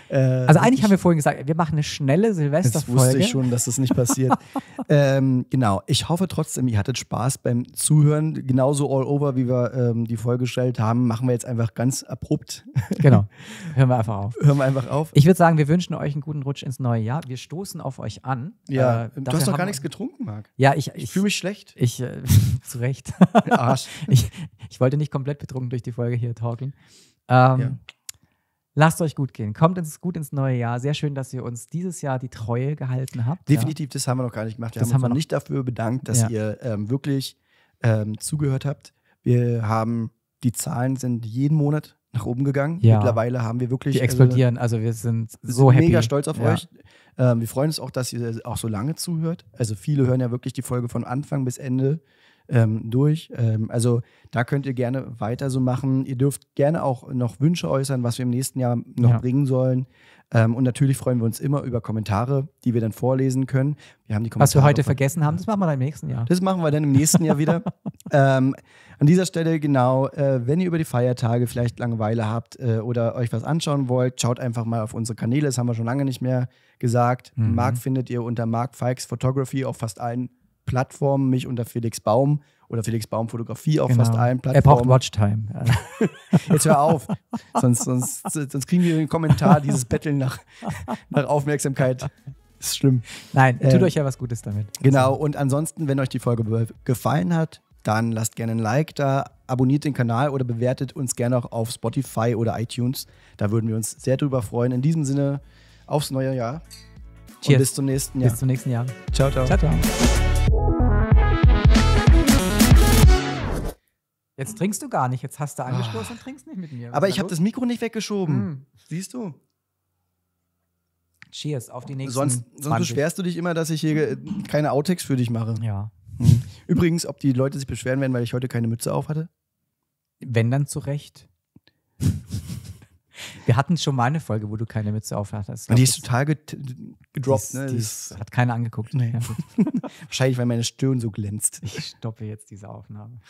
äh, also eigentlich haben wir vorhin gesagt, wir machen eine schnelle Silvesterfolge. Das wusste ich schon, dass das nicht passiert. <laughs> ähm, genau, ich hoffe trotzdem, ihr hattet Spaß beim Zuhören. Genauso all over, wie wir ähm, die Folge gestellt haben, machen wir jetzt einfach ganz abrupt. <laughs> genau, hören wir einfach auf. Hören wir einfach auf. Ich würde sagen, wir wünschen euch einen guten Rutsch ins neue Jahr. Wir stoßen auf euch an. Ja, äh, du hast doch gar nichts getrunken, Marc. Ja, ich, ich, ich fühle mich schlecht. Ich, äh, zu Recht. Arsch. ich, <laughs> ich wollte nicht komplett betrunken durch die Folge hier talken. Ähm, ja. Lasst euch gut gehen. Kommt ins, gut ins neue Jahr. Sehr schön, dass ihr uns dieses Jahr die Treue gehalten habt. Definitiv, ja. das haben wir noch gar nicht gemacht. Wir das haben, haben wir noch nicht dafür bedankt, dass ja. ihr ähm, wirklich ähm, zugehört habt. Wir haben, die Zahlen sind jeden Monat nach oben gegangen. Ja. Mittlerweile haben wir wirklich. Die äh, explodieren, also, also wir sind so sind happy. mega stolz auf euch. Ähm, wir freuen uns auch, dass ihr auch so lange zuhört. Also viele hören ja wirklich die Folge von Anfang bis Ende ähm, durch. Ähm, also da könnt ihr gerne weiter so machen. Ihr dürft gerne auch noch Wünsche äußern, was wir im nächsten Jahr noch ja. bringen sollen. Ähm, und natürlich freuen wir uns immer über Kommentare, die wir dann vorlesen können. Wir haben die Kommentare Was wir heute vergessen haben, das machen wir dann im nächsten Jahr. Das machen wir dann im nächsten Jahr wieder. <laughs> Ähm, an dieser Stelle genau, äh, wenn ihr über die Feiertage vielleicht Langeweile habt äh, oder euch was anschauen wollt, schaut einfach mal auf unsere Kanäle. Das haben wir schon lange nicht mehr gesagt. Mhm. Marc findet ihr unter Marc Fikes Photography auf fast allen Plattformen mich unter Felix Baum oder Felix Baum Fotografie auf genau. fast allen Plattformen. Er braucht Watchtime. <laughs> Jetzt hör auf, sonst, sonst, sonst kriegen wir den Kommentar, dieses Betteln nach, nach Aufmerksamkeit. Das ist schlimm. Nein, äh, tut äh, euch ja was Gutes damit. Genau, und ansonsten, wenn euch die Folge gefallen hat, dann lasst gerne ein Like da, abonniert den Kanal oder bewertet uns gerne auch auf Spotify oder iTunes. Da würden wir uns sehr drüber freuen. In diesem Sinne, aufs neue Jahr. Cheers. Und bis zum nächsten Jahr. Bis zum nächsten Jahr. Ciao, ciao. Ciao, ciao. Jetzt trinkst du gar nicht. Jetzt hast du ah. angestoßen und trinkst nicht mit mir. Aber ich habe das Mikro nicht weggeschoben. Mm. Siehst du? Cheers auf die nächste. Sonst, sonst beschwerst du dich immer, dass ich hier äh, keine Outtakes für dich mache. Ja. Hm. Übrigens, ob die Leute sich beschweren werden, weil ich heute keine Mütze auf hatte? Wenn dann zu Recht. Wir hatten schon mal eine Folge, wo du keine Mütze aufhattest. die ist total gedroppt. Die, ne? die ist, hat keiner angeguckt. Nee. Ja, <laughs> Wahrscheinlich, weil meine Stirn so glänzt. Ich stoppe jetzt diese Aufnahme.